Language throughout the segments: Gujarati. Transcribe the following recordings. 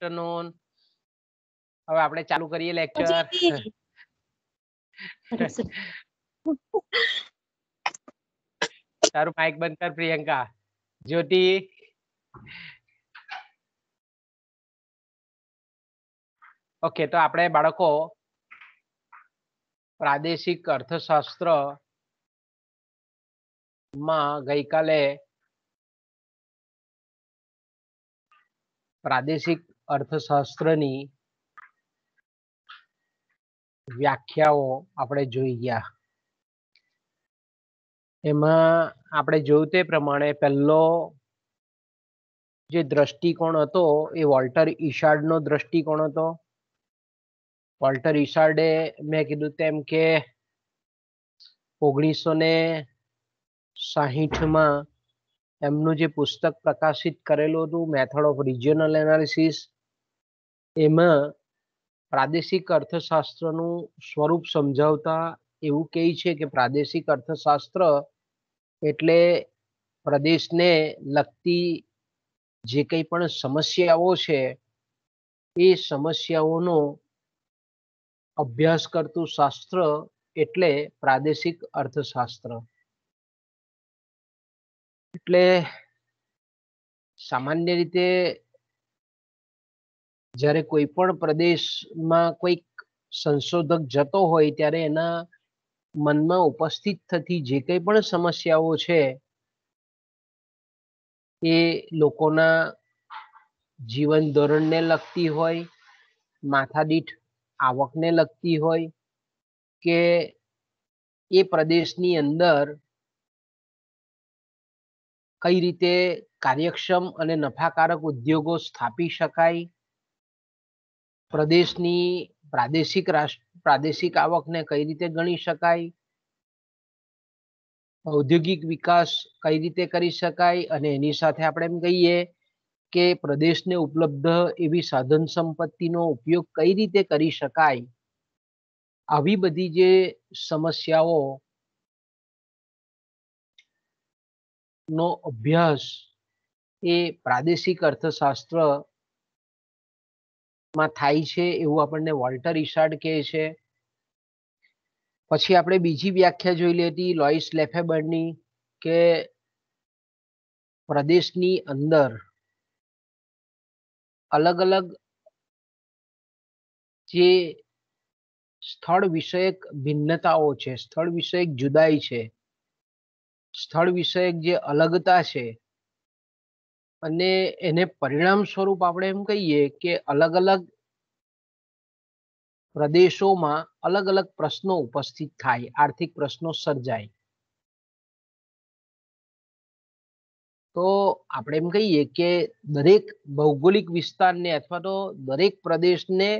આફ્ટરનૂન હવે આપણે ચાલુ કરીએ લેક્ચર તારું માઇક બંધ કર પ્રિયંકા જ્યોતિ ઓકે તો આપણે બાળકો પ્રાદેશિક અર્થશાસ્ત્ર માં ગઈકાલે પ્રાદેશિક અર્થશાસ્ત્રની વ્યાખ્યાઓ આપણે જોઈ ગયા એમાં આપણે જોયું તે પ્રમાણે પહેલો જે દ્રષ્ટિકોણ હતો એ વોલ્ટર ઈશાર્ડનો દ્રષ્ટિકોણ હતો વોલ્ટર ઈશાડે મેં કીધું તેમ કે ઓગણીસો ને સાહીઠમાં એમનું જે પુસ્તક પ્રકાશિત કરેલું હતું મેથડ ઓફ રિજિયનલ એનાલિસિસ એમાં પ્રાદેશિક અર્થશાસ્ત્રનું સ્વરૂપ સમજાવતા એવું કહે છે કે પ્રાદેશિક અર્થશાસ્ત્ર એટલે પ્રદેશને લગતી જે કંઈ પણ સમસ્યાઓ છે એ સમસ્યાઓનો અભ્યાસ કરતું શાસ્ત્ર એટલે પ્રાદેશિક અર્થશાસ્ત્ર એટલે સામાન્ય રીતે જ્યારે કોઈ પણ પ્રદેશમાં કોઈક સંશોધક જતો હોય ત્યારે એના મનમાં ઉપસ્થિત થતી જે કંઈ પણ સમસ્યાઓ છે એ લોકોના જીવન ધોરણને લગતી હોય માથાદીઠ આવકને લગતી હોય કે એ પ્રદેશની અંદર કઈ રીતે કાર્યક્ષમ અને નફાકારક ઉદ્યોગો સ્થાપી શકાય પ્રદેશની પ્રાદેશિક પ્રાદેશિક આવકને કઈ રીતે ગણી શકાય ઔદ્યોગિક વિકાસ કઈ રીતે કરી શકાય અને એની સાથે આપણે એમ કહીએ કે પ્રદેશને ઉપલબ્ધ એવી સાધન સંપત્તિનો ઉપયોગ કઈ રીતે કરી શકાય આવી બધી જે સમસ્યાઓ નો અભ્યાસ એ પ્રાદેશિક અર્થશાસ્ત્ર માં થાય છે એવું આપણને વોલ્ટર ઇશાર્ડ કહે છે પછી આપણે બીજી વ્યાખ્યા જોઈ લેતી લોઇસ લેફેબરની કે પ્રદેશની અંદર અલગ અલગ જે સ્થળ વિષયક ભિન્નતાઓ છે સ્થળ વિષયક જુદાઈ છે સ્થળ વિષયક જે અલગતા છે અને એને પરિણામ સ્વરૂપ આપણે એમ કહીએ કે અલગ અલગ પ્રદેશોમાં અલગ અલગ પ્રશ્નો ઉપસ્થિત થાય આર્થિક પ્રશ્નો સર્જાય તો આપણે એમ કહીએ કે દરેક ભૌગોલિક વિસ્તારને અથવા તો દરેક પ્રદેશને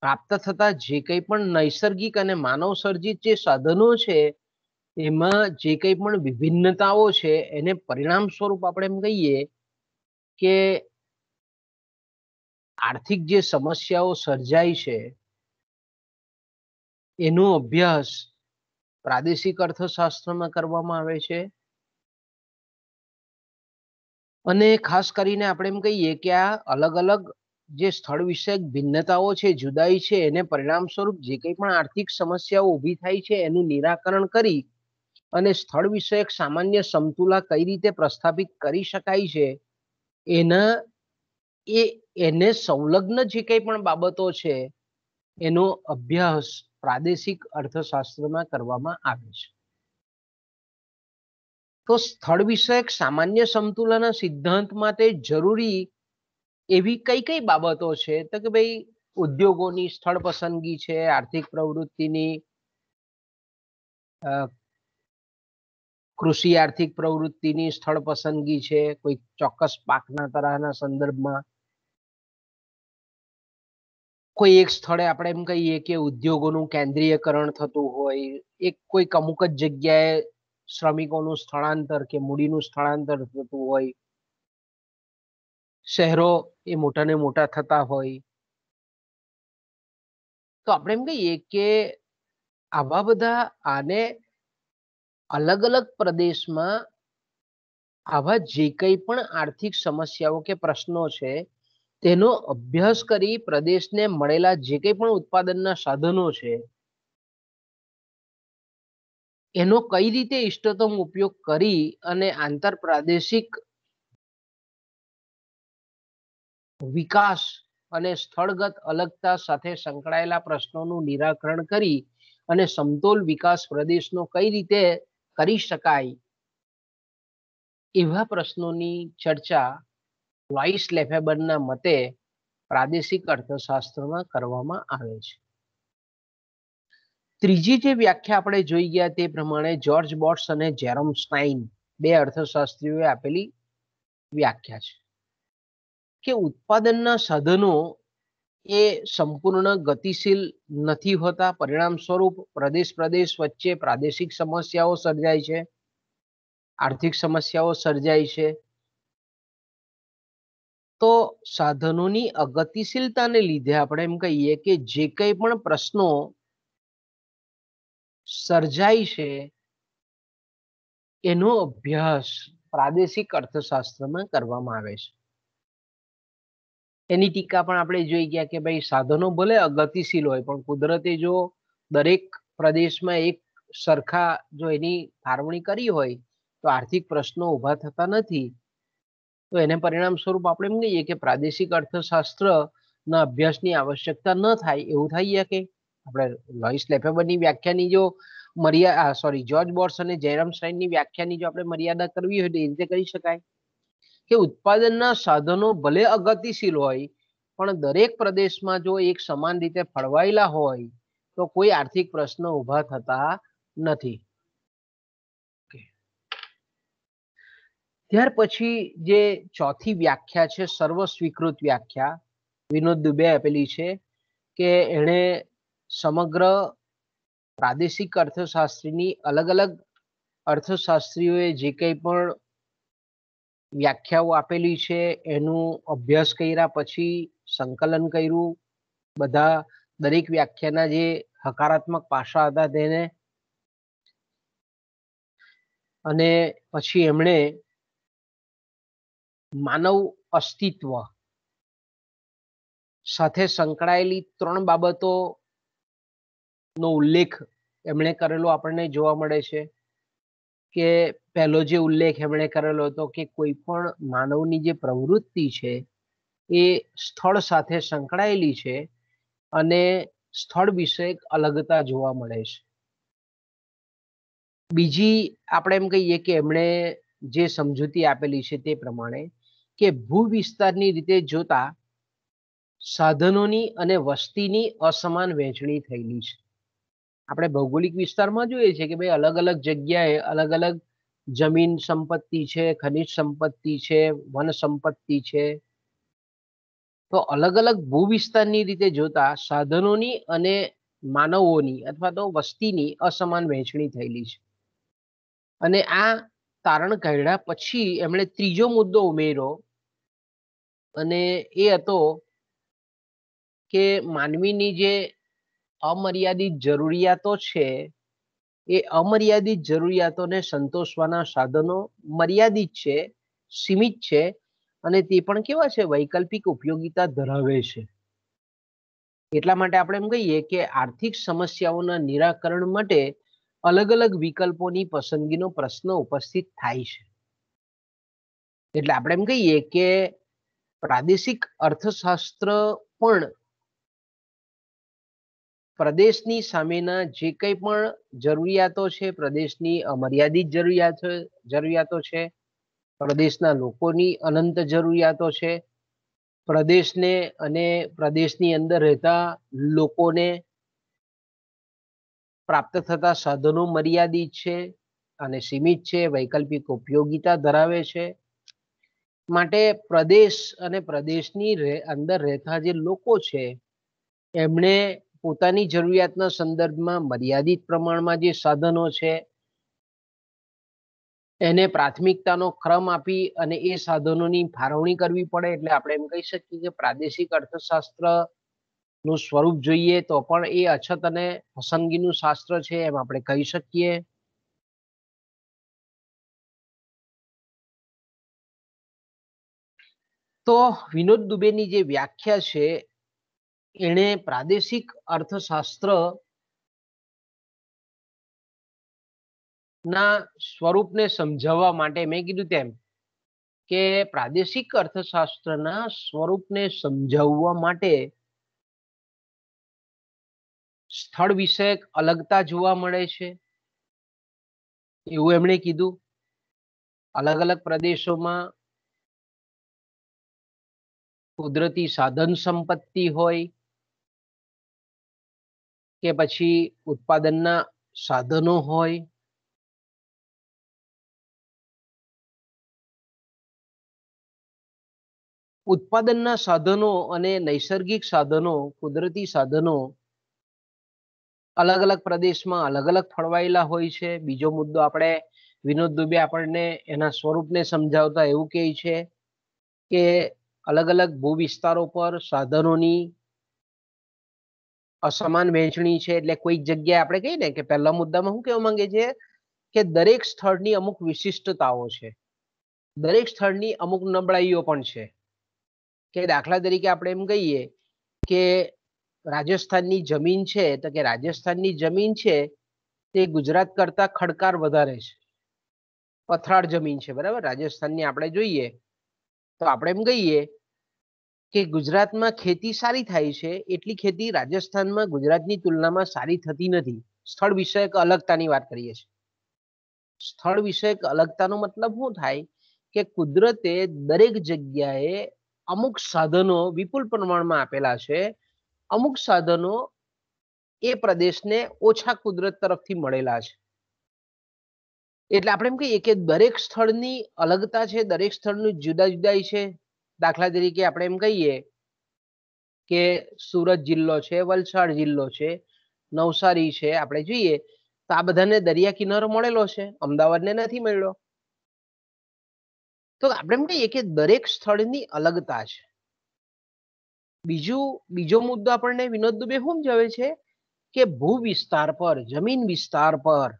પ્રાપ્ત થતા જે કંઈ પણ નૈસર્ગિક અને માનવ સર્જિત જે સાધનો છે એમાં જે કંઈ પણ વિભિન્નતાઓ છે એને પરિણામ સ્વરૂપ આપણે એમ કહીએ કે આર્થિક જે સમસ્યાઓ સર્જાય છે એનો અભ્યાસ પ્રાદેશિક અર્થશાસ્ત્રમાં કરવામાં આવે છે અને ખાસ કરીને આપણે એમ કહીએ કે આ અલગ અલગ જે સ્થળ વિષયક ભિન્નતાઓ છે જુદાઈ છે એને પરિણામ સ્વરૂપ જે કંઈ પણ આર્થિક સમસ્યાઓ ઊભી થાય છે એનું નિરાકરણ કરી અને સ્થળ વિષયક સામાન્ય સમતુલા કઈ રીતે પ્રસ્થાપિત કરી શકાય છે એના એ એને સંલગ્ન જે કંઈ પણ બાબતો છે એનો અભ્યાસ પ્રાદેશિક અર્થશાસ્ત્રમાં કરવામાં આવે છે તો સ્થળ વિષયક સામાન્ય સમતુલાના સિદ્ધાંત માટે જરૂરી એવી કઈ કઈ બાબતો છે તો કે ભાઈ ઉદ્યોગોની સ્થળ પસંદગી છે આર્થિક પ્રવૃત્તિની કૃષિ આર્થિક પ્રવૃત્તિની સ્થળ પસંદગી છે કોઈ ચોક્કસ પાકના તરાહના સંદર્ભમાં કોઈ એક સ્થળે આપણે એમ કહીએ કે ઉદ્યોગોનું કેન્દ્રીયકરણ થતું હોય એક કોઈ અમુક જ જગ્યાએ શ્રમિકોનું સ્થળાંતર કે મૂડીનું સ્થળાંતર થતું હોય શહેરો એ મોટાને મોટા થતા હોય તો આપણે એમ કહીએ કે આવા બધા આને અલગ અલગ પ્રદેશમાં આવા જે કંઈ પણ આર્થિક સમસ્યાઓ કે પ્રશ્નો છે તેનો અભ્યાસ કરી પ્રદેશને મળેલા જે કંઈ પણ ઉત્પાદનના સાધનો છે એનો કઈ રીતે ઇષ્ટતમ ઉપયોગ કરી અને આંતર પ્રાદેશિક વિકાસ અને સ્થળગત અલગતા સાથે સંકળાયેલા પ્રશ્નોનું નિરાકરણ કરી અને સમતોલ વિકાસ પ્રદેશનો કઈ રીતે કરી શકાય એવા પ્રશ્નોની ચર્ચા વાઇસ લેફેબરના મતે પ્રાદેશિક અર્થશાસ્ત્રમાં કરવામાં આવે છે ત્રીજી જે વ્યાખ્યા આપણે જોઈ ગયા તે પ્રમાણે જ્યોર્જ બોટ્સ અને જેરોમ સ્ટાઇન બે અર્થશાસ્ત્રીઓએ આપેલી વ્યાખ્યા છે કે ઉત્પાદનના સાધનો એ સંપૂર્ણ ગતિશીલ નથી હોતા પરિણામ સ્વરૂપ પ્રદેશ પ્રદેશ વચ્ચે પ્રાદેશિક સમસ્યાઓ સર્જાય છે આર્થિક સમસ્યાઓ સર્જાય છે તો સાધનોની અગતિશીલતાને લીધે આપણે એમ કહીએ કે જે કંઈ પણ પ્રશ્નો સર્જાય છે એનો અભ્યાસ પ્રાદેશિક અર્થશાસ્ત્રમાં કરવામાં આવે છે એની ટીકા પણ આપણે જોઈ ગયા કે ભાઈ સાધનો ભલે અગતિશીલ હોય પણ કુદરતે જો દરેક પ્રદેશમાં એક સરખા જો એની ફાળવણી કરી હોય તો આર્થિક પ્રશ્નો ઊભા થતા નથી તો એને પરિણામ સ્વરૂપ આપણે એમ કહીએ કે પ્રાદેશિક અર્થશાસ્ત્રના અભ્યાસની આવશ્યકતા ન થાય એવું થઈ શકે આપણે લોઈસ લેફેબરની વ્યાખ્યાની જો મર્યાદા સોરી જ્યોર્જ બોર્સ અને જયરામ સ્ટાઇનની વ્યાખ્યાની જો આપણે મર્યાદા કરવી હોય તો એ રીતે કરી શકાય કે ઉત્પાદનના સાધનો ભલે અગતિશીલ હોય પણ દરેક પ્રદેશમાં જો એક સમાન રીતે ફળવાયેલા હોય તો કોઈ આર્થિક પ્રશ્ન ઊભા થતા નથી ત્યાર પછી જે ચોથી વ્યાખ્યા છે સર્વ સ્વીકૃત વ્યાખ્યા વિનોદ દુબે આપેલી છે કે એણે સમગ્ર પ્રાદેશિક અર્થશાસ્ત્રીની અલગ અલગ અર્થશાસ્ત્રીઓએ જે કંઈ પણ વ્યાખ્યાઓ આપેલી છે એનું અભ્યાસ કર્યા પછી સંકલન કર્યું બધા દરેક વ્યાખ્યાના જે હકારાત્મક પાસા હતા તેને અને પછી એમણે માનવ અસ્તિત્વ સાથે સંકળાયેલી ત્રણ બાબતો નો ઉલ્લેખ એમણે કરેલો આપણને જોવા મળે છે કે પહેલો જે ઉલ્લેખ એમણે કરેલો હતો કે કોઈ પણ માનવની જે પ્રવૃત્તિ છે એ સ્થળ સાથે સંકળાયેલી છે અને સ્થળ વિશે અલગતા જોવા મળે છે બીજી આપણે એમ કહીએ કે એમણે જે સમજૂતી આપેલી છે તે પ્રમાણે કે ભૂ વિસ્તારની રીતે જોતા સાધનોની અને વસ્તીની અસમાન વહેંચણી થયેલી છે આપણે ભૌગોલિક વિસ્તારમાં જોઈએ છીએ કે ભાઈ અલગ અલગ જગ્યાએ અલગ અલગ જમીન સંપત્તિ છે ખનિજ સંપત્તિ છે વન સંપત્તિ છે તો અલગ અલગ ભૂવિસ્તારની રીતે જોતા સાધનોની અને માનવોની અથવા તો વસ્તીની અસમાન વહેંચણી થયેલી છે અને આ તારણ કાઢ્યા પછી એમણે ત્રીજો મુદ્દો ઉમેર્યો અને એ હતો કે માનવીની જે અમર્યાદિત જરૂરિયાતો છે એ અમર્યાદિત જરૂરિયાતોને સંતોષવાના સાધનો મર્યાદિત છે સીમિત છે અને તે પણ કેવા છે વૈકલ્પિક ઉપયોગિતા ધરાવે છે એટલા માટે આપણે એમ કહીએ કે આર્થિક સમસ્યાઓના નિરાકરણ માટે અલગ અલગ વિકલ્પોની પસંદગીનો પ્રશ્ન ઉપસ્થિત થાય છે એટલે આપણે એમ કહીએ કે પ્રાદેશિક અર્થશાસ્ત્ર પણ પ્રદેશની સામેના જે કંઈ પણ જરૂરિયાતો છે પ્રદેશની મર્યાદિત જરૂરિયાતો જરૂરિયાતો છે પ્રદેશના લોકોની અનંત જરૂરિયાતો છે પ્રદેશને અને પ્રદેશની અંદર રહેતા લોકોને પ્રાપ્ત થતા સાધનો મર્યાદિત છે અને સીમિત છે વૈકલ્પિક ઉપયોગિતા ધરાવે છે માટે પ્રદેશ અને પ્રદેશની અંદર રહેતા જે લોકો છે એમણે પોતાની જરૂરિયાતના સંદર્ભમાં મર્યાદિત પ્રમાણમાં જે સાધનો છે એને પ્રાથમિકતાનો ક્રમ આપી અને એ સાધનોની ફાળવણી કરવી પડે એટલે આપણે એમ કહી શકીએ કે પ્રાદેશિક અર્થશાસ્ત્ર નું સ્વરૂપ જોઈએ તો પણ એ અછત અને પસંદગીનું શાસ્ત્ર છે એમ આપણે કહી શકીએ તો વિનોદ દુબેની જે વ્યાખ્યા છે એણે પ્રાદેશિક અર્થશાસ્ત્ર ના સ્વરૂપને સમજાવવા માટે મેં કીધું તેમ કે પ્રાદેશિક અર્થશાસ્ત્રના સ્વરૂપને સમજાવવા માટે સ્થળ વિષયક અલગતા જોવા મળે છે એવું એમણે કીધું અલગ અલગ પ્રદેશોમાં કુદરતી સાધન સંપત્તિ હોય કે પછી ઉત્પાદનના સાધનો હોય ઉત્પાદનના સાધનો અને નૈસર્ગિક સાધનો કુદરતી સાધનો અલગ અલગ પ્રદેશમાં અલગ અલગ ફળવાયેલા હોય છે બીજો મુદ્દો આપણે વિનોદ દુબે આપણને એના સ્વરૂપને સમજાવતા એવું કહે છે કે અલગ અલગ ભૂ વિસ્તારો પર સાધનોની અસમાન વહેંચણી છે એટલે કોઈક જગ્યાએ આપણે કહીએ ને કે પહેલા મુદ્દામાં શું કહેવા માંગે છે કે દરેક સ્થળની અમુક વિશિષ્ટતાઓ છે દરેક સ્થળની અમુક નબળાઈઓ પણ છે કે દાખલા તરીકે આપણે એમ કહીએ કે રાજસ્થાનની જમીન છે તો કે રાજસ્થાનની જમીન છે તે ગુજરાત કરતા ખડકાર વધારે છે પથરાળ જમીન છે બરાબર રાજસ્થાનની આપણે જોઈએ તો આપણે એમ કહીએ કે ગુજરાતમાં ખેતી સારી થાય છે એટલી ખેતી રાજસ્થાનમાં ગુજરાતની તુલનામાં સારી થતી નથી સ્થળ વિષયક અલગતાની વાત કરીએ છીએ સ્થળ વિષયક અલગતાનો મતલબ શું થાય કે કુદરતે દરેક જગ્યાએ અમુક સાધનો વિપુલ પ્રમાણમાં આપેલા છે અમુક સાધનો એ પ્રદેશને ઓછા કુદરત તરફથી મળેલા છે એટલે આપણે એમ કહીએ કે દરેક સ્થળની અલગતા છે દરેક સ્થળનું જુદા જુદા છે દાખલા તરીકે આપણે એમ કહીએ કે સુરત જિલ્લો છે વલસાડ જિલ્લો છે નવસારી છે આપણે જોઈએ તો આ બધાને દરિયા કિનારો મળેલો છે અમદાવાદને નથી મળ્યો તો આપણે એમ કહીએ કે દરેક સ્થળની અલગતા છે બીજું બીજો મુદ્દો આપણને વિનોદ દુબે જવે છે કે ભૂ વિસ્તાર પર જમીન વિસ્તાર પર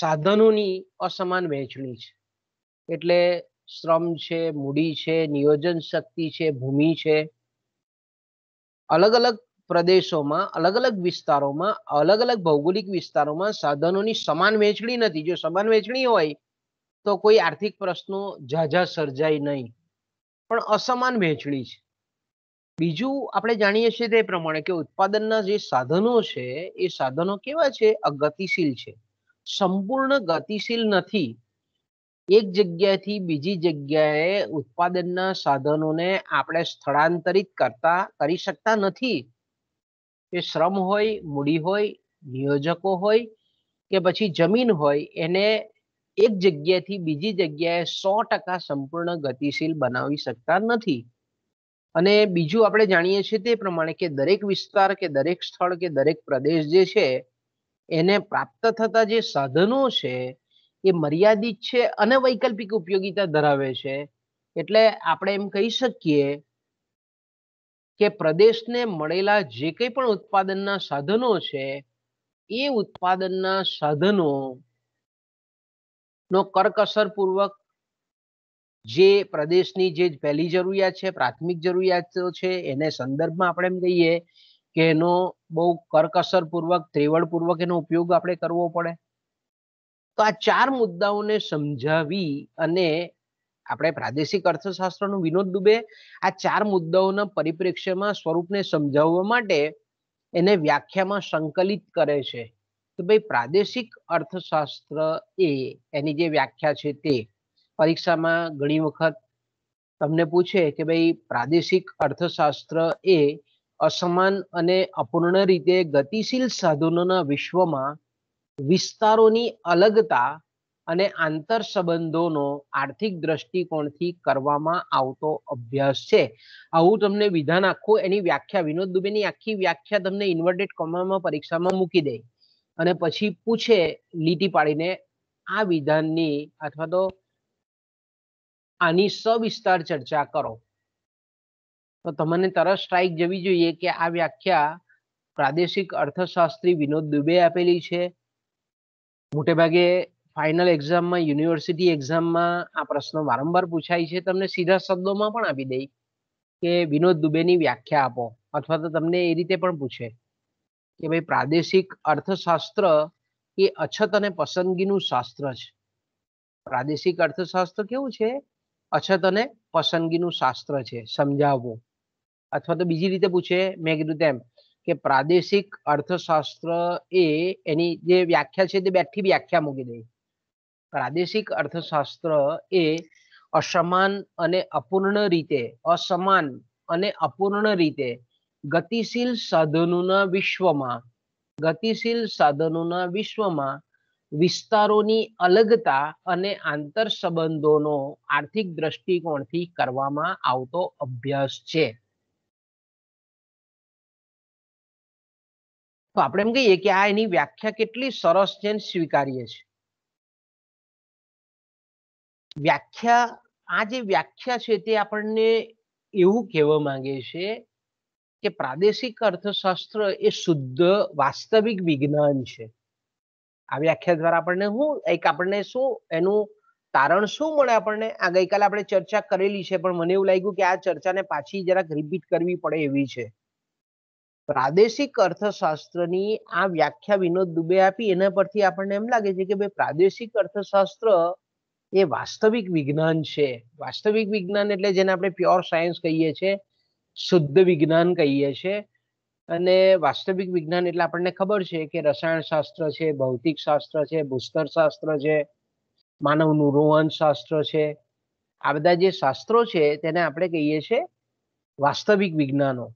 સાધનોની અસમાન વહેંચણી છે એટલે શ્રમ છે મૂડી છે નિયોજન શક્તિ છે ભૂમિ છે અલગ અલગ પ્રદેશોમાં અલગ અલગ વિસ્તારોમાં અલગ અલગ ભૌગોલિક વિસ્તારોમાં સાધનોની સમાન વહેંચણી નથી જો સમાન વહેંચણી હોય તો કોઈ આર્થિક પ્રશ્નો ઝાઝા સર્જાય નહીં પણ અસમાન વહેંચણી છે બીજું આપણે જાણીએ છીએ તે પ્રમાણે કે ઉત્પાદનના જે સાધનો છે એ સાધનો કેવા છે અગતિશીલ છે સંપૂર્ણ ગતિશીલ નથી એક જગ્યાએથી બીજી જગ્યાએ ઉત્પાદનના સાધનોને આપણે સ્થળાંતરિત કરતા કરી શકતા નથી એ શ્રમ હોય મૂડી હોય નિયોજકો હોય કે પછી જમીન હોય એને એક જગ્યાએથી બીજી જગ્યાએ સો ટકા સંપૂર્ણ ગતિશીલ બનાવી શકતા નથી અને બીજું આપણે જાણીએ છીએ તે પ્રમાણે કે દરેક વિસ્તાર કે દરેક સ્થળ કે દરેક પ્રદેશ જે છે એને પ્રાપ્ત થતા જે સાધનો છે એ મર્યાદિત છે અને વૈકલ્પિક ઉપયોગિતા ધરાવે છે એટલે આપણે એમ કહી શકીએ કે પ્રદેશને મળેલા જે કંઈ પણ ઉત્પાદનના સાધનો છે એ ઉત્પાદનના સાધનો નો કરકસરપૂર્વક જે પ્રદેશની જે પહેલી જરૂરિયાત છે પ્રાથમિક જરૂરિયાતો છે એને સંદર્ભમાં આપણે એમ કહીએ કે એનો બહુ કરકસરપૂર્વક ત્રેવડપૂર્વક એનો ઉપયોગ આપણે કરવો પડે તો આ ચાર મુદ્દાઓને સમજાવી અને આપણે પ્રાદેશિક અર્થશાસ્ત્રનો વિનોદ દુબે આ ચાર મુદ્દાઓના પરિપ્રેક્ષ્યમાં સ્વરૂપને સમજાવવા માટે એને વ્યાખ્યામાં સંકલિત કરે છે કે ભાઈ પ્રાદેશિક અર્થશાસ્ત્ર એ એની જે વ્યાખ્યા છે તે પરીક્ષામાં ઘણી વખત તમને પૂછે કે ભાઈ પ્રાદેશિક અર્થશાસ્ત્ર એ અસમાન અને અપૂર્ણ રીતે ગતિશીલ સાધનોના વિશ્વમાં વિસ્તારોની અલગતા અને આંતર સંબંધોનો આર્થિક દ્રષ્ટિકોણથી કરવામાં આવતો અભ્યાસ છે આવું તમને વિધાન આખું એની વ્યાખ્યા વિનોદ દુબેની આખી વ્યાખ્યા તમને ઇન્વર્ટેડ કોમામાં પરીક્ષામાં મૂકી દે અને પછી પૂછે લીટી પાડીને આ વિધાનની અથવા તો આની સવિસ્તાર ચર્ચા કરો તો તમને તરત સ્ટ્રાઇક જવી જોઈએ કે આ વ્યાખ્યા પ્રાદેશિક અર્થશાસ્ત્રી વિનોદ દુબે આપેલી છે મોટે ભાગે ફાઇનલ એક્ઝામમાં યુનિવર્સિટી એક્ઝામમાં આ પ્રશ્નો વારંવાર પૂછાય છે તમને સીધા શબ્દોમાં પણ આપી દઈ કે વિનોદ દુબેની વ્યાખ્યા આપો અથવા તો તમને એ રીતે પણ પૂછે કે ભાઈ પ્રાદેશિક અર્થશાસ્ત્ર એ અછત અને પસંદગીનું શાસ્ત્ર છે પ્રાદેશિક અર્થશાસ્ત્ર કેવું છે અછત અને પસંદગીનું શાસ્ત્ર છે સમજાવવું અથવા તો બીજી રીતે પૂછે મેં કીધું તેમ કે પ્રાદેશિક અર્થશાસ્ત્ર એ એની જે વ્યાખ્યા છે તે બેઠી વ્યાખ્યા મૂકી દે પ્રાદેશિક અર્થશાસ્ત્ર એ અસમાન અને અપૂર્ણ રીતે અસમાન અને અપૂર્ણ રીતે ગતિશીલ સાધનોના વિશ્વમાં ગતિશીલ સાધનોના વિશ્વમાં વિસ્તારોની અલગતા અને આંતર સંબંધોનો આર્થિક દ્રષ્ટિકોણથી કરવામાં આવતો અભ્યાસ છે તો આપણે એમ કહીએ કે આ એની વ્યાખ્યા કેટલી સરસ છે સ્વીકારીએ સ્વીકાર્ય છે વ્યાખ્યા આ જે વ્યાખ્યા છે તે આપણને એવું કહેવા માંગે છે કે પ્રાદેશિક અર્થશાસ્ત્ર એ શુદ્ધ વાસ્તવિક વિજ્ઞાન છે આ વ્યાખ્યા દ્વારા આપણને શું એક આપણને શું એનું તારણ શું મળે આપણને આ ગઈકાલે આપણે ચર્ચા કરેલી છે પણ મને એવું લાગ્યું કે આ ચર્ચાને પાછી જરાક રિપીટ કરવી પડે એવી છે પ્રાદેશિક અર્થશાસ્ત્રની આ વ્યાખ્યા વિનોદ દુબે આપી એના પરથી આપણને એમ લાગે છે કે ભાઈ પ્રાદેશિક અર્થશાસ્ત્ર એ વાસ્તવિક વિજ્ઞાન છે વાસ્તવિક વિજ્ઞાન એટલે જેને આપણે પ્યોર સાયન્સ કહીએ છીએ શુદ્ધ વિજ્ઞાન કહીએ છીએ અને વાસ્તવિક વિજ્ઞાન એટલે આપણને ખબર છે કે રસાયણશાસ્ત્ર છે ભૌતિક શાસ્ત્ર છે ભૂસ્તર શાસ્ત્ર છે માનવનું રોહન શાસ્ત્ર છે આ બધા જે શાસ્ત્રો છે તેને આપણે કહીએ છીએ વાસ્તવિક વિજ્ઞાનો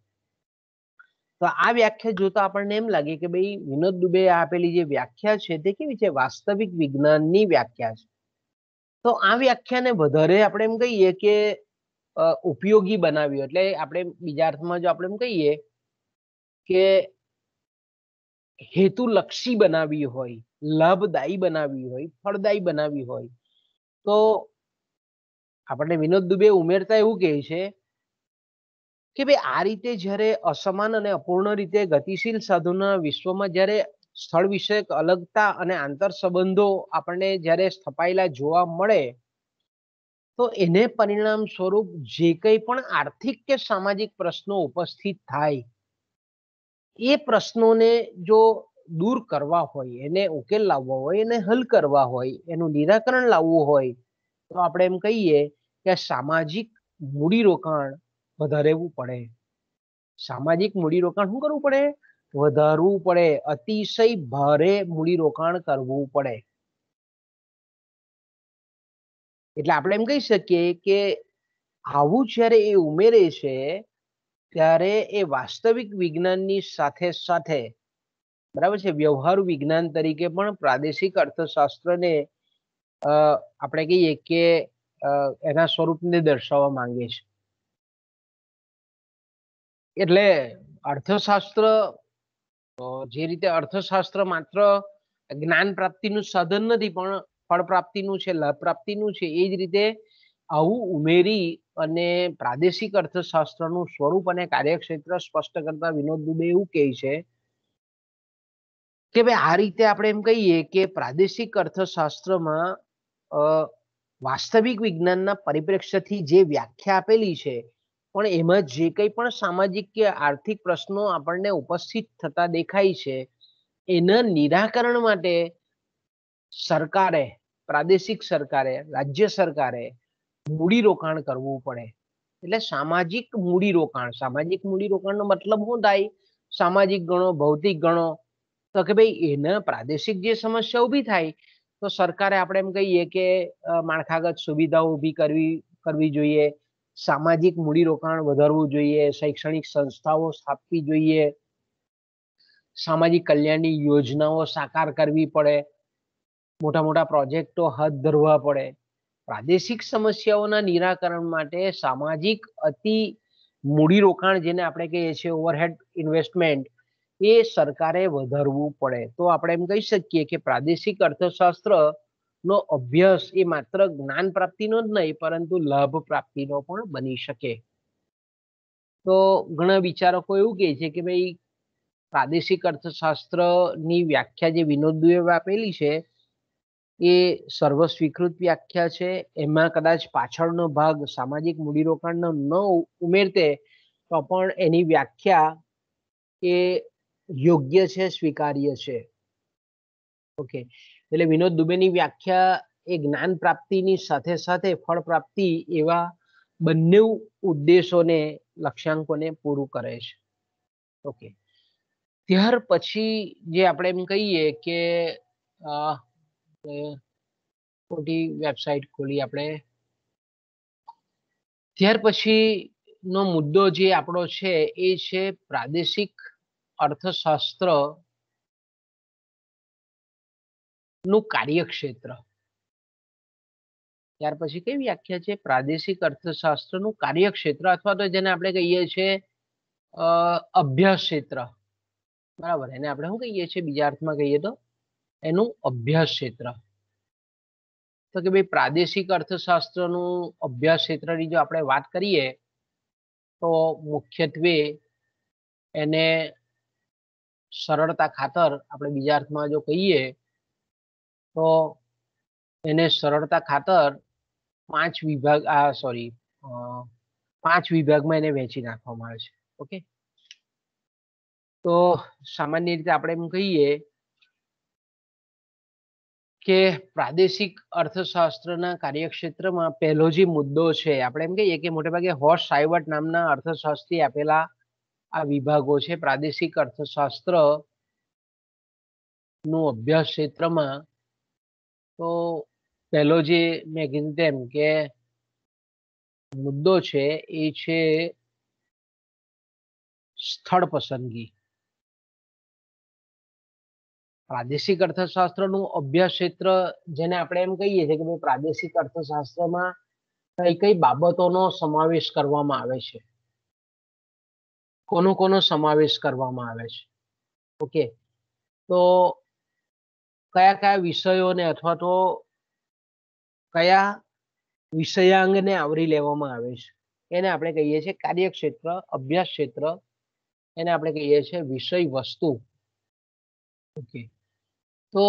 તો આ વ્યાખ્યા જોતા આપણને એમ લાગે કે ભાઈ વિનોદ દુબે આપેલી જે વ્યાખ્યા છે તે કેવી છે વાસ્તવિક વિજ્ઞાનની વ્યાખ્યા છે તો આ વ્યાખ્યાને વધારે આપણે એમ કહીએ કે ઉપયોગી બનાવ્યું એટલે આપણે બીજા અર્થમાં જો આપણે એમ કહીએ કે હેતુલક્ષી બનાવી હોય લાભદાયી બનાવી હોય ફળદાયી બનાવી હોય તો આપણને વિનોદ દુબે ઉમેરતા એવું કહે છે કે ભાઈ આ રીતે જ્યારે અસમાન અને અપૂર્ણ રીતે ગતિશીલ સાધુના વિશ્વમાં જ્યારે સ્થળ વિષયક અલગતા અને આંતર સંબંધો આપણને જ્યારે સ્થપાયેલા જોવા મળે તો એને પરિણામ સ્વરૂપ જે કંઈ પણ આર્થિક કે સામાજિક પ્રશ્નો ઉપસ્થિત થાય એ પ્રશ્નોને જો દૂર કરવા હોય એને ઉકેલ લાવવા હોય એને હલ કરવા હોય એનું નિરાકરણ લાવવું હોય તો આપણે એમ કહીએ કે સામાજિક મૂડીરોકાણ વધારેવું પડે સામાજિક મૂડીરોકાણ શું કરવું પડે વધારવું પડે અતિશય ભારે મૂડીરોકાણ કરવું પડે એટલે આપણે એમ કહી શકીએ કે આવું જ્યારે એ ઉમેરે છે ત્યારે એ વાસ્તવિક વિજ્ઞાનની સાથે સાથે બરાબર છે વ્યવહાર વિજ્ઞાન તરીકે પણ પ્રાદેશિક અર્થશાસ્ત્રને આપણે કહીએ કે એના સ્વરૂપને દર્શાવવા માંગે છે એટલે અર્થશાસ્ત્ર જે રીતે અર્થશાસ્ત્ર માત્ર જ્ઞાન પ્રાપ્તિનું સાધન નથી પણ ફળ પ્રાપ્તિનું છે લાભ પ્રાપ્તિનું છે એ જ રીતે આવું ઉમેરી અને પ્રાદેશિક અર્થશાસ્ત્રનું સ્વરૂપ અને કાર્યક્ષેત્ર સ્પષ્ટ કરતા વિનોદ દુબે એવું કહે છે કે ભાઈ આ રીતે આપણે એમ કહીએ કે પ્રાદેશિક અર્થશાસ્ત્રમાં વાસ્તવિક વિજ્ઞાનના પરિપ્રેક્ષ્યથી જે વ્યાખ્યા આપેલી છે પણ એમાં જે કંઈ પણ સામાજિક કે આર્થિક પ્રશ્નો આપણને ઉપસ્થિત થતા દેખાય છે એના નિરાકરણ માટે સરકારે પ્રાદેશિક સરકારે રાજ્ય સરકારે મૂડીરોકાણ કરવું પડે એટલે સામાજિક મૂડીરોકાણ સામાજિક મૂડીરોકાણનો મતલબ શું થાય સામાજિક ગણો ભૌતિક ગણો તો કે ભાઈ એના પ્રાદેશિક જે સમસ્યા ઊભી થાય તો સરકારે આપણે એમ કહીએ કે માળખાગત સુવિધાઓ ઊભી કરવી કરવી જોઈએ સામાજિક મૂડીરોકાણ વધારવું જોઈએ શૈક્ષણિક સંસ્થાઓ સ્થાપવી જોઈએ સામાજિક કલ્યાણની યોજનાઓ સાકાર કરવી પડે મોટા મોટા પ્રોજેક્ટો હાથ ધરવા પડે પ્રાદેશિક સમસ્યાઓના નિરાકરણ માટે સામાજિક અતિ મૂડીરોકાણ જેને આપણે કહીએ છીએ ઓવરહેડ ઇન્વેસ્ટમેન્ટ એ સરકારે વધારવું પડે તો આપણે એમ કહી શકીએ કે પ્રાદેશિક અર્થશાસ્ત્ર નો અભ્યાસ એ માત્ર જ્ઞાન પ્રાપ્તિનો જ નહીં પરંતુ લાભ પ્રાપ્તિનો પણ બની શકે તો ઘણા વિચારકો એવું કહે છે કે ભાઈ પ્રાદેશિક અર્થશાસ્ત્રની વ્યાખ્યા જે વિનોદ આપેલી છે એ સર્વસ્વીકૃત વ્યાખ્યા છે એમાં કદાચ પાછળનો ભાગ સામાજિક મૂડીરોકાણનો ન ઉમેરતે તો પણ એની વ્યાખ્યા એ યોગ્ય છે સ્વીકાર્ય છે ઓકે એટલે વિનોદ દુબેની વ્યાખ્યા એ જ્ઞાન પ્રાપ્તિની સાથે સાથે ફળ પ્રાપ્તિ એવા બંને ઉદ્દેશોને લક્ષ્યાંકોને પૂરું કરે છે ઓકે ત્યાર પછી જે આપણે એમ કહીએ કે ખોટી વેબસાઇટ ખોલી આપણે ત્યાર પછી નો મુદ્દો જે આપણો છે એ છે પ્રાદેશિક અર્થશાસ્ત્ર નું કાર્યક્ષેત્ર ત્યાર પછી કઈ વ્યાખ્યા છે પ્રાદેશિક અર્થશાસ્ત્રનું કાર્યક્ષેત્ર અથવા તો જેને આપણે કહીએ છીએ અભ્યાસ ક્ષેત્ર બરાબર એને આપણે શું કહીએ છીએ બીજા અર્થમાં કહીએ તો એનું અભ્યાસ ક્ષેત્ર તો કે ભાઈ પ્રાદેશિક અર્થશાસ્ત્રનું અભ્યાસ ક્ષેત્રની જો આપણે વાત કરીએ તો મુખ્યત્વે એને સરળતા ખાતર આપણે બીજા અર્થમાં જો કહીએ તો એને સરળતા ખાતર પાંચ વિભાગ આ સોરી પાંચ વિભાગમાં એને વેચી નાખવામાં આવે છે ઓકે તો સામાન્ય રીતે આપણે એમ કહીએ કે પ્રાદેશિક અર્થશાસ્ત્રના કાર્યક્ષેત્રમાં પહેલો જે મુદ્દો છે આપણે એમ કહીએ કે મોટેભાગે હોર્સ સાયવટ નામના અર્થશાસ્ત્રી આપેલા આ વિભાગો છે પ્રાદેશિક અર્થશાસ્ત્ર નું અભ્યાસ ક્ષેત્રમાં તો પહેલો જે મેં કીધું તેમ કે મુદ્દો છે એ છે સ્થળ પસંદગી પ્રાદેશિક અર્થશાસ્ત્રનું અભ્યાસ ક્ષેત્ર જેને આપણે એમ કહીએ છીએ કે ભાઈ પ્રાદેશિક અર્થશાસ્ત્રમાં કઈ કઈ બાબતોનો સમાવેશ કરવામાં આવે છે કોનો કોનો સમાવેશ કરવામાં આવે છે ઓકે તો કયા કયા વિષયોને અથવા તો કયા વિષયાંગને આવરી લેવામાં આવે છે એને આપણે કહીએ છીએ કાર્યક્ષેત્ર અભ્યાસ ક્ષેત્ર એને આપણે કહીએ છીએ વિષય વસ્તુ ઓકે તો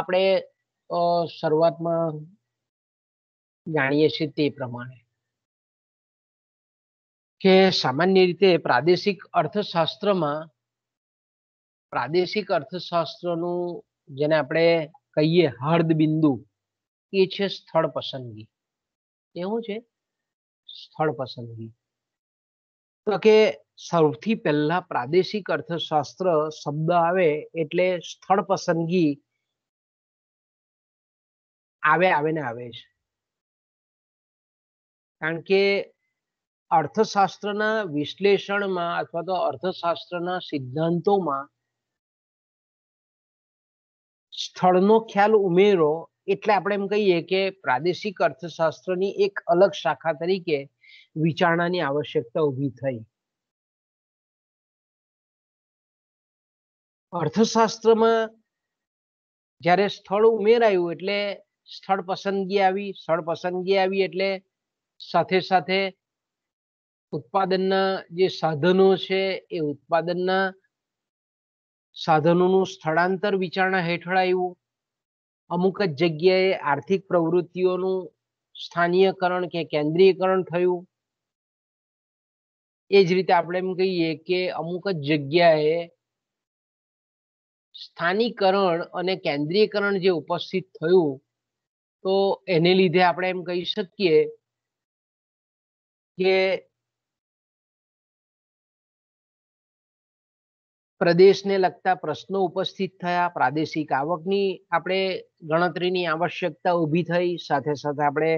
આપણે શરૂઆતમાં જાણીએ છીએ તે પ્રમાણે કે સામાન્ય રીતે પ્રાદેશિક અર્થશાસ્ત્રમાં પ્રાદેશિક અર્થશાસ્ત્રનું જેને આપણે કહીએ હર્દ બિંદુ એ છે સ્થળ પસંદગી એવું છે સ્થળ પસંદગી તો કે સૌથી પહેલા પ્રાદેશિક અર્થશાસ્ત્ર શબ્દ આવે એટલે સ્થળ પસંદગી આવે આવે ને આવે છે કારણ કે અર્થશાસ્ત્રના વિશ્લેષણમાં અથવા તો અર્થશાસ્ત્રના સિદ્ધાંતોમાં સ્થળનો ખ્યાલ ઉમેરો એટલે આપણે એમ કહીએ કે પ્રાદેશિક અર્થશાસ્ત્રની એક અલગ શાખા તરીકે વિચારણાની આવશ્યકતા ઊભી થઈ અર્થશાસ્ત્રમાં જ્યારે સ્થળ ઉમેરાયું એટલે સ્થળ પસંદગી આવી સ્થળ પસંદગી આવી એટલે સાથે સાથે ઉત્પાદનના જે સાધનો છે એ ઉત્પાદનના સાધનોનું સ્થળાંતર વિચારણા હેઠળ આવ્યું અમુક જ જગ્યાએ આર્થિક પ્રવૃત્તિઓનું સ્થાનીયકરણ કે કેન્દ્રીયકરણ થયું એ જ રીતે આપણે એમ કહીએ કે અમુક જ જગ્યાએ સ્થાનીકરણ અને કેન્દ્રીયકરણ જે ઉપસ્થિત થયું તો એને લીધે આપણે એમ કહી શકીએ કે પ્રદેશને લગતા પ્રશ્નો ઉપસ્થિત થયા પ્રાદેશિક આવકની આપણે ગણતરીની આવશ્યકતા ઊભી થઈ સાથે સાથે આપણે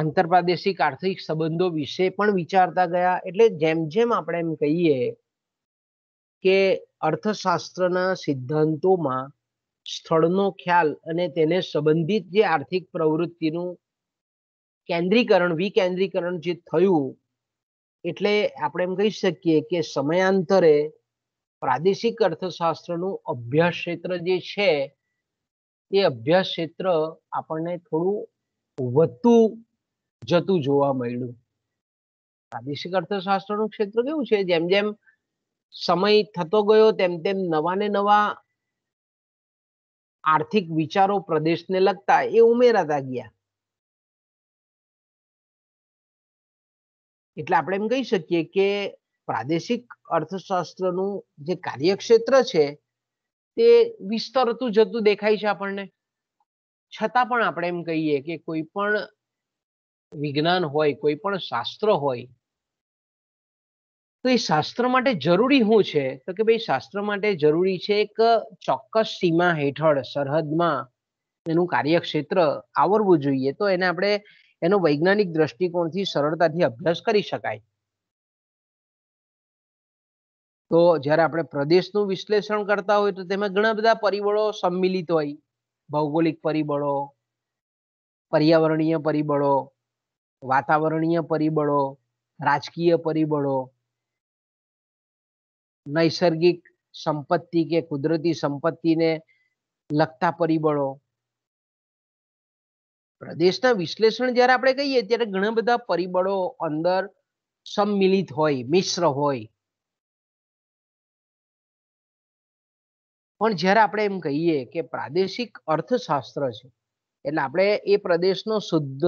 આંતરપ્રાદેશિક આર્થિક સંબંધો વિશે પણ વિચારતા ગયા એટલે જેમ જેમ આપણે એમ કહીએ કે અર્થશાસ્ત્રના સિદ્ધાંતોમાં સ્થળનો ખ્યાલ અને તેને સંબંધિત જે આર્થિક પ્રવૃત્તિનું કેન્દ્રીકરણ વિકેન્દ્રીકરણ જે થયું એટલે આપણે એમ કહી શકીએ કે સમયાંતરે પ્રાદેશિક અર્થશાસ્ત્રનું અભ્યાસ ક્ષેત્ર જે છે એ અભ્યાસ ક્ષેત્ર આપણને થોડું વધુ જતું જોવા મળ્યું પ્રાદેશિક અર્થશાસ્ત્રનું ક્ષેત્ર કેવું છે જેમ જેમ સમય થતો ગયો તેમ તેમ નવા ને નવા આર્થિક વિચારો પ્રદેશને લગતા એ ઉમેરાતા ગયા એટલે આપણે એમ કહી શકીએ કે પ્રાદેશિક અર્થશાસ્ત્રનું જે કાર્યક્ષેત્ર છે તે વિસ્તરતું જતું દેખાય છે આપણને છતાં પણ આપણે એમ કહીએ કે કોઈ પણ વિજ્ઞાન હોય કોઈ પણ શાસ્ત્ર હોય તો એ શાસ્ત્ર માટે જરૂરી શું છે તો કે ભાઈ શાસ્ત્ર માટે જરૂરી છે એક ચોક્કસ સીમા હેઠળ સરહદમાં એનું કાર્યક્ષેત્ર આવરવું જોઈએ તો એને આપણે એનો વૈજ્ઞાનિક દ્રષ્ટિકોણથી સરળતાથી અભ્યાસ કરી શકાય તો જ્યારે આપણે પ્રદેશનું વિશ્લેષણ કરતા હોય તો તેમાં ઘણા બધા પરિબળો સંમિલિત હોય ભૌગોલિક પરિબળો પર્યાવરણીય પરિબળો વાતાવરણીય પરિબળો રાજકીય પરિબળો નૈસર્ગિક સંપત્તિ કે કુદરતી સંપત્તિને લગતા પરિબળો પ્રદેશના વિશ્લેષણ જ્યારે આપણે કહીએ ત્યારે ઘણા બધા પરિબળો અંદર સંમિલિત હોય મિશ્ર હોય પણ જ્યારે આપણે એમ કહીએ કે પ્રાદેશિક અર્થશાસ્ત્ર છે એટલે આપણે એ પ્રદેશનો શુદ્ધ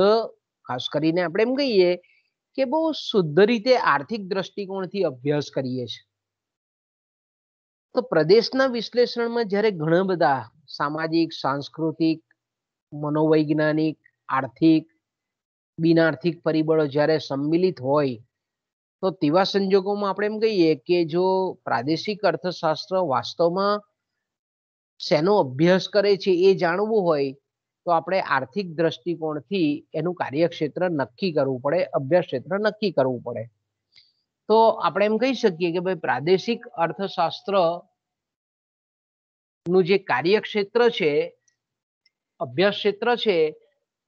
ખાસ કરીને આપણે એમ કહીએ કે બહુ શુદ્ધ રીતે આર્થિક દ્રષ્ટિકોણથી અભ્યાસ કરીએ છીએ તો પ્રદેશના વિશ્લેષણમાં જ્યારે ઘણા બધા સામાજિક સાંસ્કૃતિક મનોવૈજ્ઞાનિક આર્થિક બિનઆર્થિક પરિબળો જ્યારે સંમિલિત હોય તો તેવા સંજોગોમાં આપણે એમ કહીએ કે જો પ્રાદેશિક અર્થશાસ્ત્ર વાસ્તવમાં શેનો અભ્યાસ કરે છે એ જાણવું હોય તો આપણે આર્થિક દ્રષ્ટિકોણથી એનું કાર્યક્ષેત્ર નક્કી કરવું પડે અભ્યાસ ક્ષેત્ર નક્કી કરવું પડે તો આપણે એમ કહી શકીએ કે ભાઈ પ્રાદેશિક અર્થશાસ્ત્ર નું જે કાર્યક્ષેત્ર છે અભ્યાસ ક્ષેત્ર છે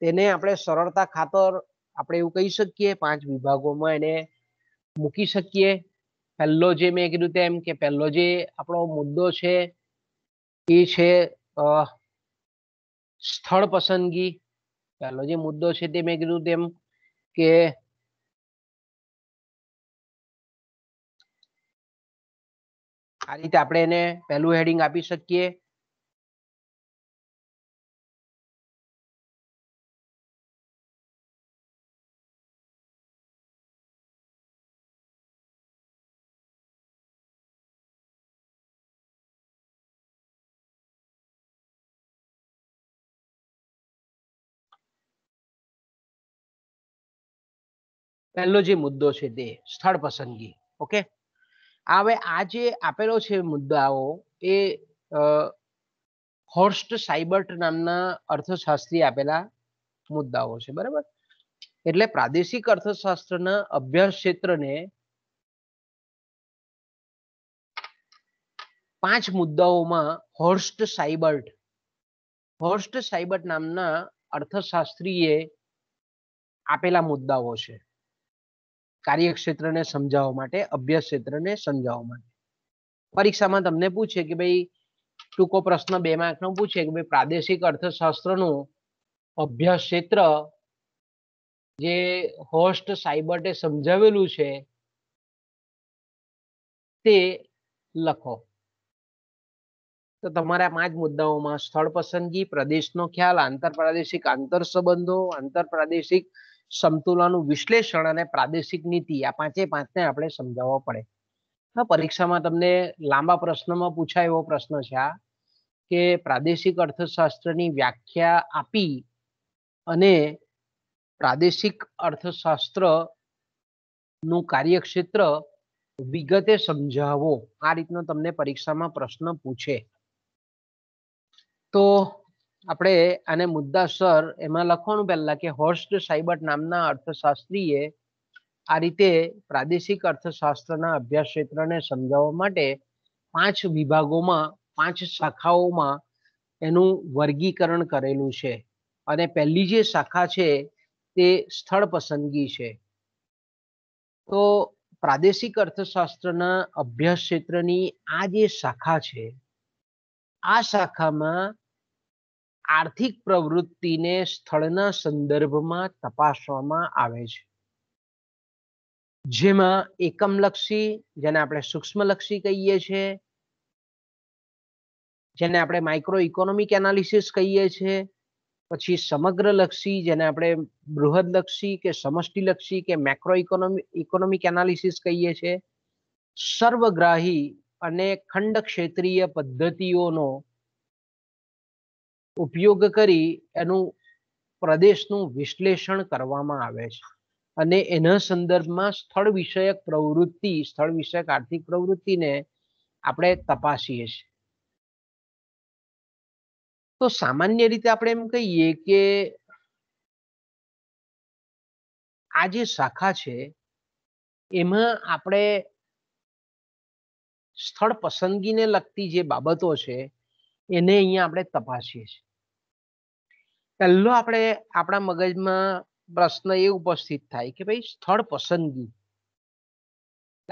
તેને આપણે સરળતા ખાતર આપણે એવું કહી શકીએ પાંચ વિભાગોમાં એને મૂકી શકીએ પહેલો જે મેં કીધું તેમ કે પહેલો જે આપણો મુદ્દો છે એ છે સ્થળ પસંદગી પહેલો જે મુદ્દો છે તે મેં કીધું તેમ કે આ રીતે આપણે એને પહેલું હેડિંગ આપી શકીએ પહેલો જે મુદ્દો છે તે સ્થળ પસંદગી ઓકે હવે આ જે આપેલો છે મુદ્દાઓ એ હોર્સ્ટ સાયબર્ટ નામના અર્થશાસ્ત્રી આપેલા મુદ્દાઓ છે બરાબર એટલે પ્રાદેશિક અર્થશાસ્ત્રના અભ્યાસ ક્ષેત્રને પાંચ મુદ્દાઓમાં હોર્સ્ટ સાયબર્ટ હોર્સ્ટ સાયબર્ટ નામના અર્થશાસ્ત્રીએ આપેલા મુદ્દાઓ છે કાર્યક્ષેત્રને સમજાવવા માટે અભ્યાસ ક્ષેત્રને સમજાવવા માટે પરીક્ષામાં તમને પૂછે કે ભાઈ ટૂંકો પ્રશ્ન બે માર્કનો પૂછે કે ભાઈ પ્રાદેશિક અર્થશાસ્ત્રનું અભ્યાસ ક્ષેત્ર જે હોસ્ટ સાયબર્ટે સમજાવેલું છે તે લખો તો તમારા પાંચ મુદ્દાઓમાં સ્થળ પસંદગી પ્રદેશનો ખ્યાલ આંતરપ્રાદેશિક આંતર સંબંધો આંતરપ્રાદેશિક સમતુલાનું વિશ્લેષણ અને પ્રાદેશિક નીતિ આ પાંચે પાંચને આપણે સમજાવવા પડે પરીક્ષામાં તમને લાંબા પ્રશ્નમાં પૂછાય એવો પ્રશ્ન છે આ કે પ્રાદેશિક અર્થશાસ્ત્રની વ્યાખ્યા આપી અને પ્રાદેશિક અર્થશાસ્ત્ર નું કાર્યક્ષેત્ર વિગતે સમજાવો આ રીતનો તમને પરીક્ષામાં પ્રશ્ન પૂછે તો આપણે આને મુદ્દાસર એમાં લખવાનું પહેલા કે હોર્સ્ટ સાઇબર્ટ નામના અર્થશાસ્ત્રીએ આ રીતે પ્રાદેશિક અર્થશાસ્ત્રના અભ્યાસ ક્ષેત્રને સમજાવવા માટે પાંચ વિભાગોમાં પાંચ શાખાઓમાં એનું વર્ગીકરણ કરેલું છે અને પહેલી જે શાખા છે તે સ્થળ પસંદગી છે તો પ્રાદેશિક અર્થશાસ્ત્રના અભ્યાસ ક્ષેત્રની આ જે શાખા છે આ શાખામાં આર્થિક પ્રવૃત્તિને સ્થળના સંદર્ભમાં તપાસવામાં આવે છે જેમાં એકમલક્ષી જેને આપણે સૂક્ષ્મલક્ષી કહીએ છીએ જેને આપણે માઇક્રો ઇકોનોમિક એનાલિસિસ કહીએ છીએ પછી સમગ્રલક્ષી જેને આપણે બૃહદલક્ષી કે સમષ્ટિલક્ષી કે મેક્રો ઇકોનોમિક ઇકોનોમિક એનાલિસિસ કહીએ છીએ સર્વગ્રાહી અને ખંડ ક્ષેત્રીય પદ્ધતિઓનો ઉપયોગ કરી એનું પ્રદેશનું વિશ્લેષણ કરવામાં આવે છે અને એના સંદર્ભમાં સ્થળ વિષયક પ્રવૃત્તિ સ્થળ વિષયક આર્થિક પ્રવૃત્તિને આપણે તપાસીએ છીએ તો સામાન્ય રીતે આપણે એમ કહીએ કે આ જે શાખા છે એમાં આપણે સ્થળ પસંદગીને લગતી જે બાબતો છે એને અહીંયા આપણે તપાસીએ છીએ પહેલો આપણે આપણા મગજમાં પ્રશ્ન એ ઉપસ્થિત થાય કે ભાઈ સ્થળ પસંદગી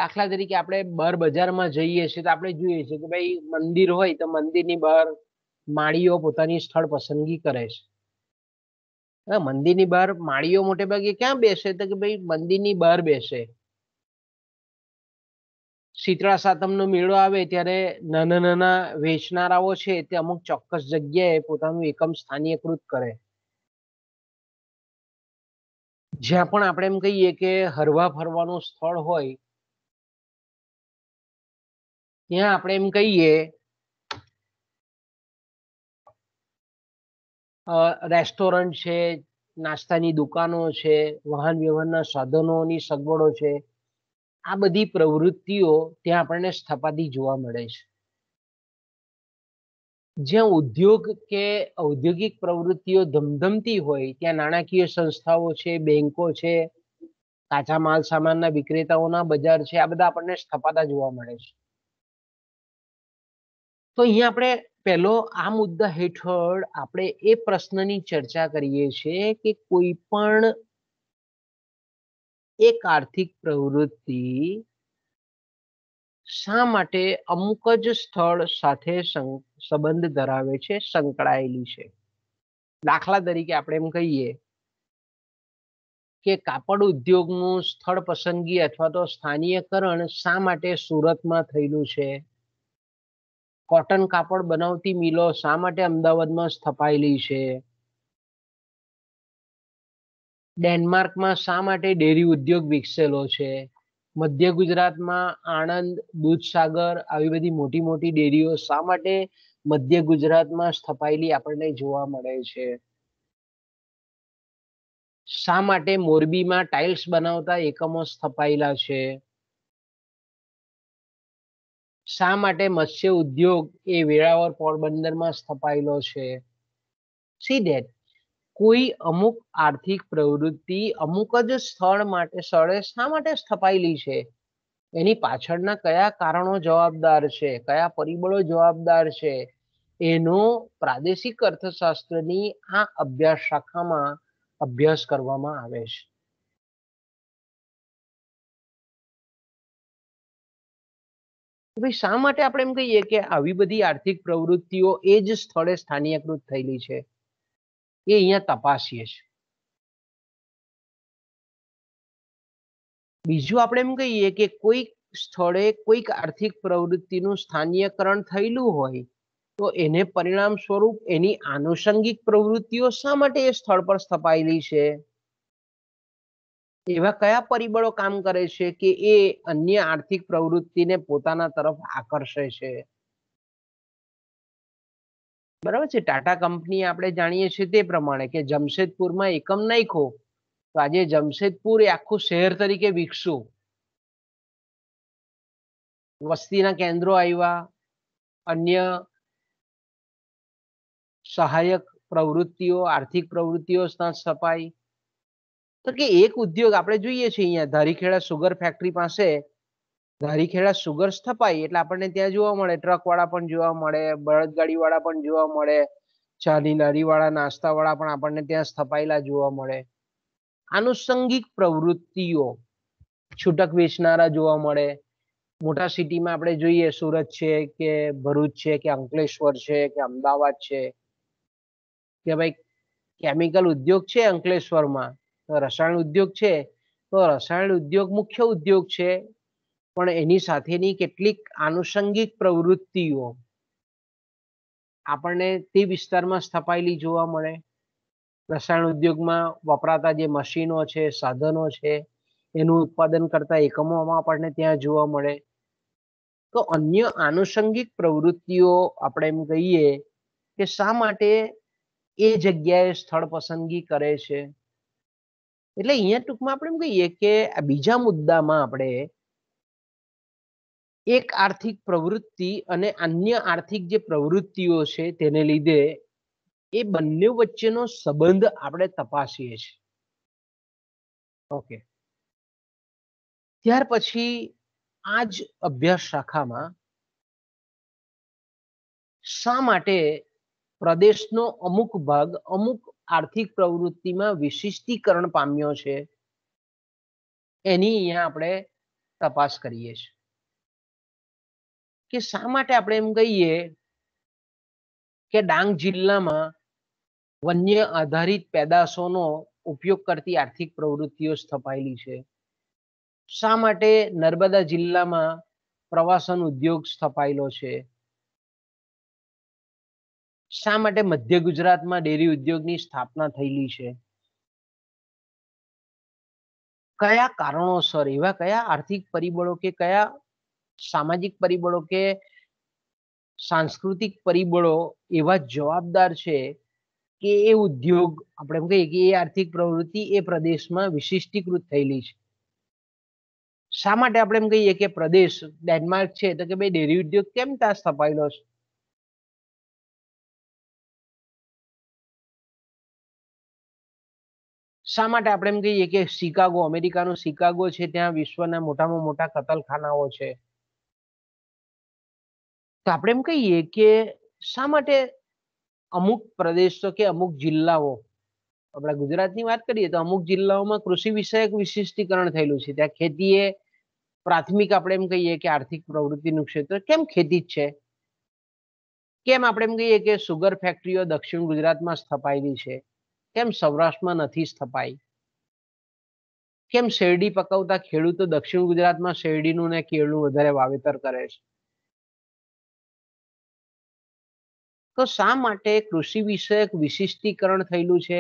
દાખલા તરીકે આપણે બહાર બજારમાં જઈએ છીએ તો આપણે જોઈએ છીએ કે ભાઈ મંદિર હોય તો મંદિરની બહાર માળીઓ પોતાની સ્થળ પસંદગી કરે છે મંદિરની બહાર માળીઓ મોટે ભાગે ક્યાં બેસે તો કે ભાઈ મંદિરની બહાર બેસે શીતળા સાતમનો મેળો આવે ત્યારે નાના નાના વેચનારાઓ છે તે અમુક ચોક્કસ જગ્યાએ પોતાનું એકમ સ્થાનીયકૃત કરે જ્યાં પણ આપણે એમ કહીએ કે હરવા ફરવાનું સ્થળ હોય ત્યાં આપણે એમ કહીએ રેસ્ટોરન્ટ છે નાસ્તાની દુકાનો છે વાહન વ્યવહારના સાધનોની સગવડો છે આ બધી પ્રવૃત્તિઓ ત્યાં આપણને સ્થપાતી જોવા મળે છે જ્યાં ઉદ્યોગ કે ઔદ્યોગિક પ્રવૃત્તિઓ ધમધમતી હોય ત્યાં નાણાકીય સંસ્થાઓ છે બેંકો છે કાચા માલ સામાનના વિક્રેતાઓના બજાર છે આ બધા આપણને સ્થપાતા જોવા મળે છે તો અહીંયા આપણે પહેલો આ મુદ્દા હેઠળ આપણે એ પ્રશ્નની ચર્ચા કરીએ છીએ કે કોઈ પણ એક આર્થિક પ્રવૃત્તિ શા માટે અમુક જ સ્થળ સાથે સંબંધ ધરાવે છે સંકળાયેલી છે દાખલા તરીકે આપણે એમ કહીએ કે કાપડ ઉદ્યોગનું સ્થળ પસંદગી અથવા તો સ્થાનીયકરણ શા માટે સુરતમાં થયેલું છે કોટન કાપડ બનાવતી મિલો શા માટે અમદાવાદમાં સ્થપાયેલી છે ડેનમાર્કમાં શા માટે ડેરી ઉદ્યોગ વિકસેલો છે મધ્ય ગુજરાતમાં આણંદ દૂધસાગર આવી બધી મોટી મોટી ડેરીઓ શા માટે મધ્ય ગુજરાતમાં સ્થપાયેલી આપણને જોવા મળે છે શા માટે મોરબીમાં ટાઇલ્સ બનાવતા એકમો સ્થપાયેલા છે શા માટે મત્સ્ય ઉદ્યોગ એ વેળાવર પોરબંદરમાં સ્થપાયેલો છે સી ડેટ કોઈ અમુક આર્થિક પ્રવૃત્તિ અમુક જ સ્થળ માટે સ્થળે શા માટે સ્થપાયેલી છે એની પાછળના કયા કારણો જવાબદાર છે કયા પરિબળો જવાબદાર છે એનો પ્રાદેશિક અર્થશાસ્ત્રની આ અભ્યાસ શાખામાં અભ્યાસ કરવામાં આવે છે ભાઈ શા માટે આપણે એમ કહીએ કે આવી બધી આર્થિક પ્રવૃત્તિઓ એ જ સ્થળે સ્થાનીયકૃત થયેલી છે એ અહીંયા તપાસીએ છીએ બીજું આપણે એમ કહીએ કે કોઈક સ્થળે કોઈક આર્થિક પ્રવૃત્તિનું સ્થાનીયકરણ થયેલું હોય તો એને પરિણામ સ્વરૂપ એની આનુષંગિક પ્રવૃત્તિઓ શા માટે એ સ્થળ પર સ્થપાયેલી છે એવા કયા પરિબળો કામ કરે છે કે એ અન્ય આર્થિક પ્રવૃત્તિને પોતાના તરફ આકર્ષે છે બરાબર છે ટાટા કંપની આપણે જાણીએ છીએ તે પ્રમાણે કે જમશેદપુરમાં એકમ નાખ્યો તો આજે જમશેદપુર એ આખું શહેર તરીકે વિકસ્યું વસ્તીના કેન્દ્રો આવ્યા અન્ય સહાયક પ્રવૃત્તિઓ આર્થિક પ્રવૃત્તિઓ સપાઈ તો કે એક ઉદ્યોગ આપણે જોઈએ છીએ અહીંયા ધારીખેડા સુગર ફેક્ટરી પાસે ધારીખેડા સુગર સ્થપાઈ એટલે આપણને ત્યાં જોવા મળે ટ્રક વાળા પણ જોવા મળે બળદગાડી વાળા પણ જોવા મળે ચાની લારી વાળા નાસ્તા વાળા પણ આપણને ત્યાં સ્થપાયેલા જોવા મળે આનુષંગિક પ્રવૃત્તિઓ છૂટક વેચનારા જોવા મળે મોટા સિટીમાં આપણે જોઈએ સુરત છે કે ભરૂચ છે કે અંકલેશ્વર છે કે અમદાવાદ છે કે ભાઈ કેમિકલ ઉદ્યોગ છે અંકલેશ્વરમાં રસાયણ ઉદ્યોગ છે તો રસાયણ ઉદ્યોગ મુખ્ય ઉદ્યોગ છે પણ એની સાથેની કેટલીક આનુષંગિક પ્રવૃત્તિઓ આપણને તે વિસ્તારમાં સ્થપાયેલી જોવા મળે રસાયણ ઉદ્યોગમાં વપરાતા જે મશીનો છે સાધનો છે એનું ઉત્પાદન કરતા એકમોમાં આપણને ત્યાં જોવા મળે તો અન્ય આનુષંગિક પ્રવૃત્તિઓ આપણે એમ કહીએ કે શા માટે એ જગ્યાએ સ્થળ પસંદગી કરે છે એટલે અહીંયા ટૂંકમાં આપણે એમ કહીએ કે બીજા મુદ્દામાં આપણે એક આર્થિક પ્રવૃત્તિ અને અન્ય આર્થિક જે પ્રવૃત્તિઓ છે તેને લીધે એ બંને વચ્ચેનો સંબંધ આપણે તપાસીએ છીએ ઓકે ત્યાર પછી આ જ અભ્યાસ શાખામાં શા માટે પ્રદેશનો અમુક ભાગ અમુક આર્થિક પ્રવૃત્તિમાં વિશિષ્ટીકરણ પામ્યો છે એની અહીંયા આપણે તપાસ કરીએ છીએ કે શા માટે આપણે એમ કહીએ કે ડાંગ જિલ્લામાં વન્ય આધારિત પેદાશોનો ઉપયોગ કરતી આર્થિક પ્રવૃત્તિઓ સ્થપાયેલી છે શા માટે નર્મદા જિલ્લામાં પ્રવાસન ઉદ્યોગ સ્થપાયેલો છે શા માટે મધ્ય ગુજરાતમાં ડેરી ઉદ્યોગની સ્થાપના થયેલી છે કયા કારણોસર એવા કયા આર્થિક પરિબળો કે કયા સામાજિક પરિબળો કે સાંસ્કૃતિક પરિબળો એવા જવાબદાર છે કે એ ઉદ્યોગ આપણે એમ કહીએ કે એ આર્થિક પ્રવૃત્તિ એ પ્રદેશમાં વિશિષ્ટીકૃત થયેલી છે શા માટે આપણે એમ કહીએ કે પ્રદેશ ડેનમાર્ક છે તો કે ભાઈ ડેરી ઉદ્યોગ કેમ ત્યાં સ્થપાયેલો છે શા માટે આપણે એમ કહીએ કે શિકાગો અમેરિકાનો શિકાગો છે ત્યાં વિશ્વના મોટામાં મોટા કતલખાનાઓ છે તો આપણે એમ કહીએ કે શા માટે અમુક પ્રદેશો કે અમુક જિલ્લાઓ આપણા ગુજરાતની વાત કરીએ તો અમુક જિલ્લાઓમાં કૃષિ વિષયક વિશિષ્ટીકરણ થયેલું છે ત્યાં ખેતીએ પ્રાથમિક આપણે એમ કહીએ કે આર્થિક પ્રવૃત્તિનું ક્ષેત્ર કેમ ખેતી જ છે કેમ આપણે એમ કહીએ કે સુગર ફેક્ટરીઓ દક્ષિણ ગુજરાતમાં સ્થપાયેલી છે કેમ સૌરાષ્ટ્રમાં નથી સ્થપાઈ કેમ શેરડી પકવતા ખેડૂતો દક્ષિણ ગુજરાતમાં શેરડીનું ને કેળનું વધારે વાવેતર કરે છે તો શા માટે કૃષિ વિષયક વિશિષ્ટીકરણ થયેલું છે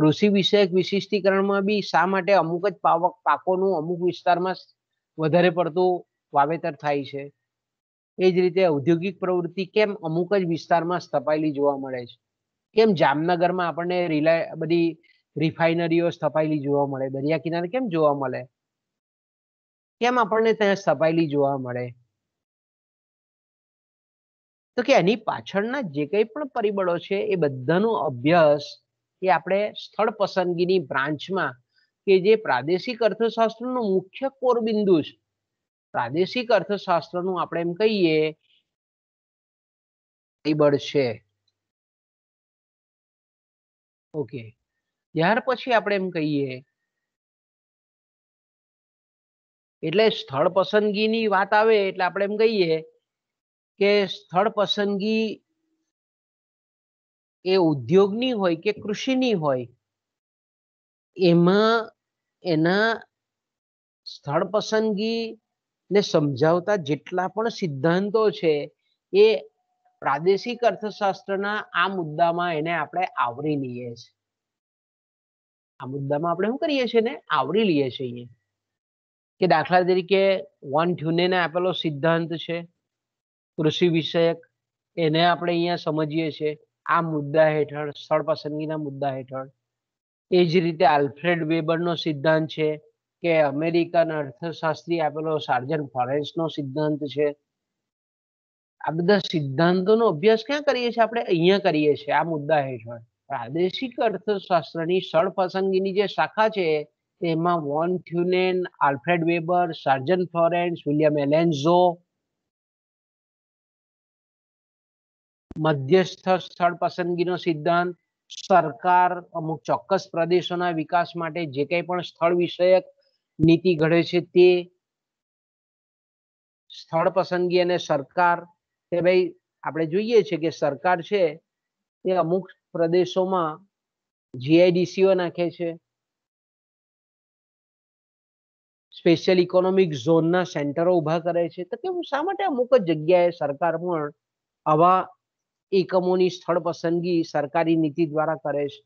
કૃષિ વિષયક વિશિષ્ટીકરણમાં બી શા માટે અમુક જ પાવક પાકોનું અમુક વિસ્તારમાં વધારે પડતું વાવેતર થાય છે એ જ રીતે ઔદ્યોગિક પ્રવૃત્તિ કેમ અમુક જ વિસ્તારમાં સ્થપાયેલી જોવા મળે છે કેમ જામનગરમાં આપણને રિલાય બધી રિફાઇનરીઓ સ્થપાયેલી જોવા મળે દરિયા કિનારે કેમ જોવા મળે કેમ આપણને ત્યાં સ્થપાયેલી જોવા મળે તો કે એની પાછળના જે કંઈ પણ પરિબળો છે એ બધાનો અભ્યાસ એ આપણે સ્થળ પસંદગીની બ્રાન્ચમાં કે જે પ્રાદેશિક અર્થશાસ્ત્રનું મુખ્ય કોરબિંદુ છે પ્રાદેશિક અર્થશાસ્ત્રનું આપણે એમ કહીએ પરિબળ છે ઓકે ત્યાર પછી આપણે એમ કહીએ એટલે સ્થળ પસંદગીની વાત આવે એટલે આપણે એમ કહીએ કે સ્થળ પસંદગી એ ઉદ્યોગની હોય કે કૃષિની હોય એમાં એના સ્થળ પસંદગી ને સમજાવતા જેટલા પણ સિદ્ધાંતો છે એ પ્રાદેશિક અર્થશાસ્ત્રના આ મુદ્દામાં એને આપણે આવરી લઈએ છીએ આ મુદ્દામાં આપણે શું કરીએ છીએ ને આવરી લઈએ છીએ કે દાખલા તરીકે વન થ્યુનેને આપેલો સિદ્ધાંત છે કૃષિ વિષયક એને આપણે અહીંયા સમજીએ છીએ આ મુદ્દા હેઠળ સ્થળ પસંદગીના મુદ્દા હેઠળ એ જ રીતે આલ્ફ્રેડ વેબરનો સિદ્ધાંત છે કે અમેરિકન અર્થશાસ્ત્રી આપેલો સાર્જન ફોરેન્સનો સિદ્ધાંત છે આ બધા સિદ્ધાંતોનો અભ્યાસ ક્યાં કરીએ છીએ આપણે અહીંયા કરીએ છીએ આ મુદ્દા હેઠળ પ્રાદેશિક અર્થશાસ્ત્રની સ્થળ પસંદગીની જે શાખા છે તેમાં von Thunen Alfred Weber Sargant Florence William Alonso મધ્યસ્થ સ્થળ પસંદગીનો સિદ્ધાંત સરકાર અમુક ચોક્કસ પ્રદેશોના વિકાસ માટે જે કંઈ પણ સ્થળ વિષયક નીતિ ઘડે છે તે સ્થળ પસંદગી અને સરકાર કે ભાઈ આપણે જોઈએ છે કે સરકાર છે તે અમુક પ્રદેશોમાં જીઆઈડીસીઓ નાખે છે સ્પેશિયલ ઇકોનોમિક ઝોનના સેન્ટરો ઉભા કરે છે તો કે શા માટે અમુક જ જગ્યાએ સરકાર પણ આવા એકમોની સ્થળ પસંદગી સરકારી નીતિ દ્વારા કરે છે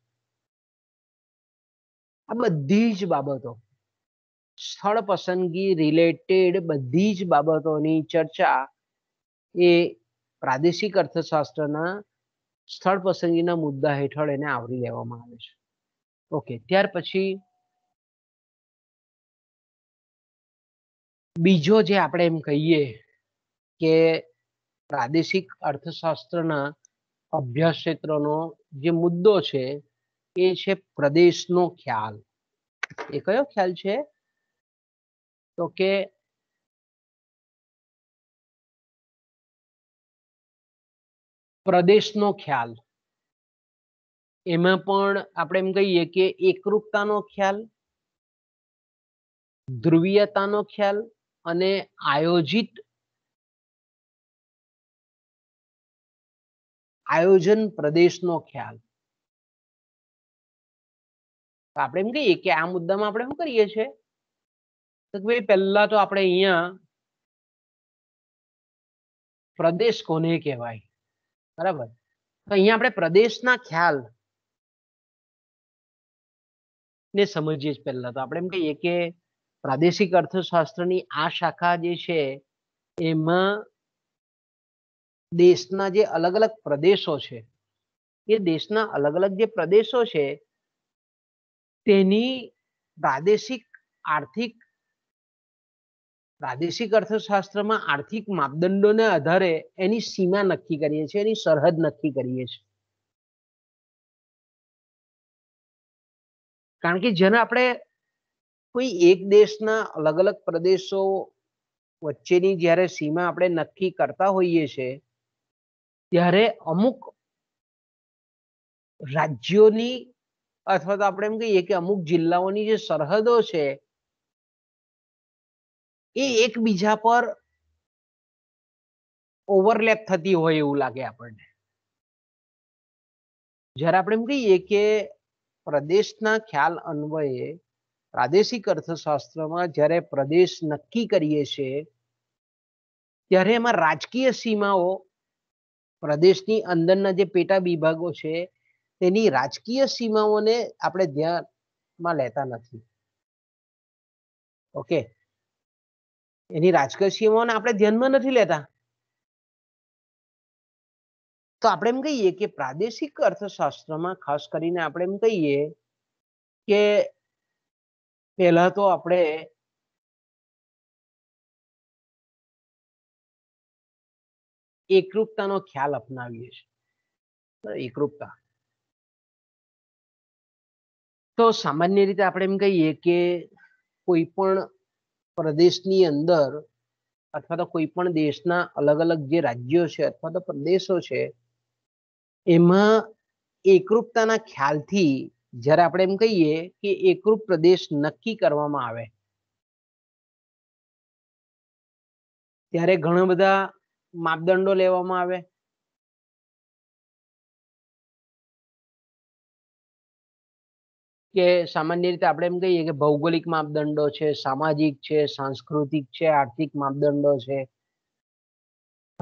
આ બધી જ બાબતો સ્થળ પસંદગી રિલેટેડ બધી જ બાબતોની ચર્ચા એ પ્રાદેશિક અર્થશાસ્ત્રના સ્થળ પસંદગીના મુદ્દા હેઠળ એને આવરી લેવામાં આવે છે ઓકે ત્યાર પછી બીજો જે આપણે એમ કહીએ કે પ્રાદેશિક અર્થશાસ્ત્રના અભ્યાસ ક્ષેત્રનો જે મુદ્દો છે એ છે પ્રદેશનો ખ્યાલ એ કયો ખ્યાલ છે તો કે પ્રદેશનો ખ્યાલ એમાં પણ આપણે એમ કહીએ કે એકરૂપતાનો ખ્યાલ ધ્રુવીયતાનો ખ્યાલ અને આયોજિત આયોજન પ્રદેશનો ખ્યાલ તો આપણે એમ કહીએ કે આ મુદ્દામાં આપણે શું કરીએ છીએ તો ભાઈ પહેલા તો આપણે અહીંયા પ્રદેશ કોને કહેવાય બરાબર તો અહીંયા આપણે પ્રદેશના ખ્યાલ ને સમજીએ પહેલા તો આપણે એમ કહીએ કે પ્રાદેશિક અર્થશાસ્ત્રની આ શાખા જે છે એમાં દેશના જે અલગ અલગ પ્રદેશો છે એ દેશના અલગ અલગ જે પ્રદેશો છે તેની પ્રાદેશિક આર્થિક પ્રાદેશિક અર્થશાસ્ત્રમાં આર્થિક માપદંડોને આધારે એની સીમા નક્કી કરીએ છીએ એની સરહદ નક્કી કરીએ છીએ કારણ કે જેને આપણે કોઈ એક દેશના અલગ અલગ પ્રદેશો વચ્ચેની જ્યારે સીમા આપણે નક્કી કરતા હોઈએ છીએ ત્યારે અમુક રાજ્યોની અથવા તો આપણે એમ કહીએ કે અમુક જિલ્લાઓની જે સરહદો છે એ એકબીજા પર ઓવરલેપ થતી હોય એવું લાગે આપણને જ્યારે આપણે એમ કહીએ કે પ્રદેશના ખ્યાલ અન્વયે પ્રાદેશિક અર્થશાસ્ત્રમાં જ્યારે પ્રદેશ નક્કી કરીએ છીએ ત્યારે એમાં રાજકીય સીમાઓ પ્રદેશની અંદરના જે પેટા વિભાગો છે તેની રાજકીય સીમાઓને આપણે ધ્યાનમાં લેતા નથી ઓકે એની રાજકીય સીમાઓને આપણે ધ્યાનમાં નથી લેતા તો આપણે એમ કહીએ કે પ્રાદેશિક અર્થશાસ્ત્રમાં ખાસ કરીને આપણે એમ કહીએ કે પહેલા તો આપણે એકરૂપતાનો ખ્યાલ અપનાવીએ છીએ એકરૂપતા તો સામાન્ય રીતે આપણે એમ કહીએ કે કોઈ પણ પ્રદેશની અંદર અથવા તો કોઈ પણ દેશના અલગ અલગ જે રાજ્યો છે અથવા તો પ્રદેશો છે એમાં એકરૂપતાના ખ્યાલથી જ્યારે આપણે એમ કહીએ કે એકરૂપ પ્રદેશ નક્કી કરવામાં આવે ત્યારે ઘણા બધા માપદંડો લેવામાં આવે કે સામાન્ય રીતે આપણે એમ કહીએ કે ભૌગોલિક માપદંડો છે સામાજિક છે સાંસ્કૃતિક છે આર્થિક માપદંડો છે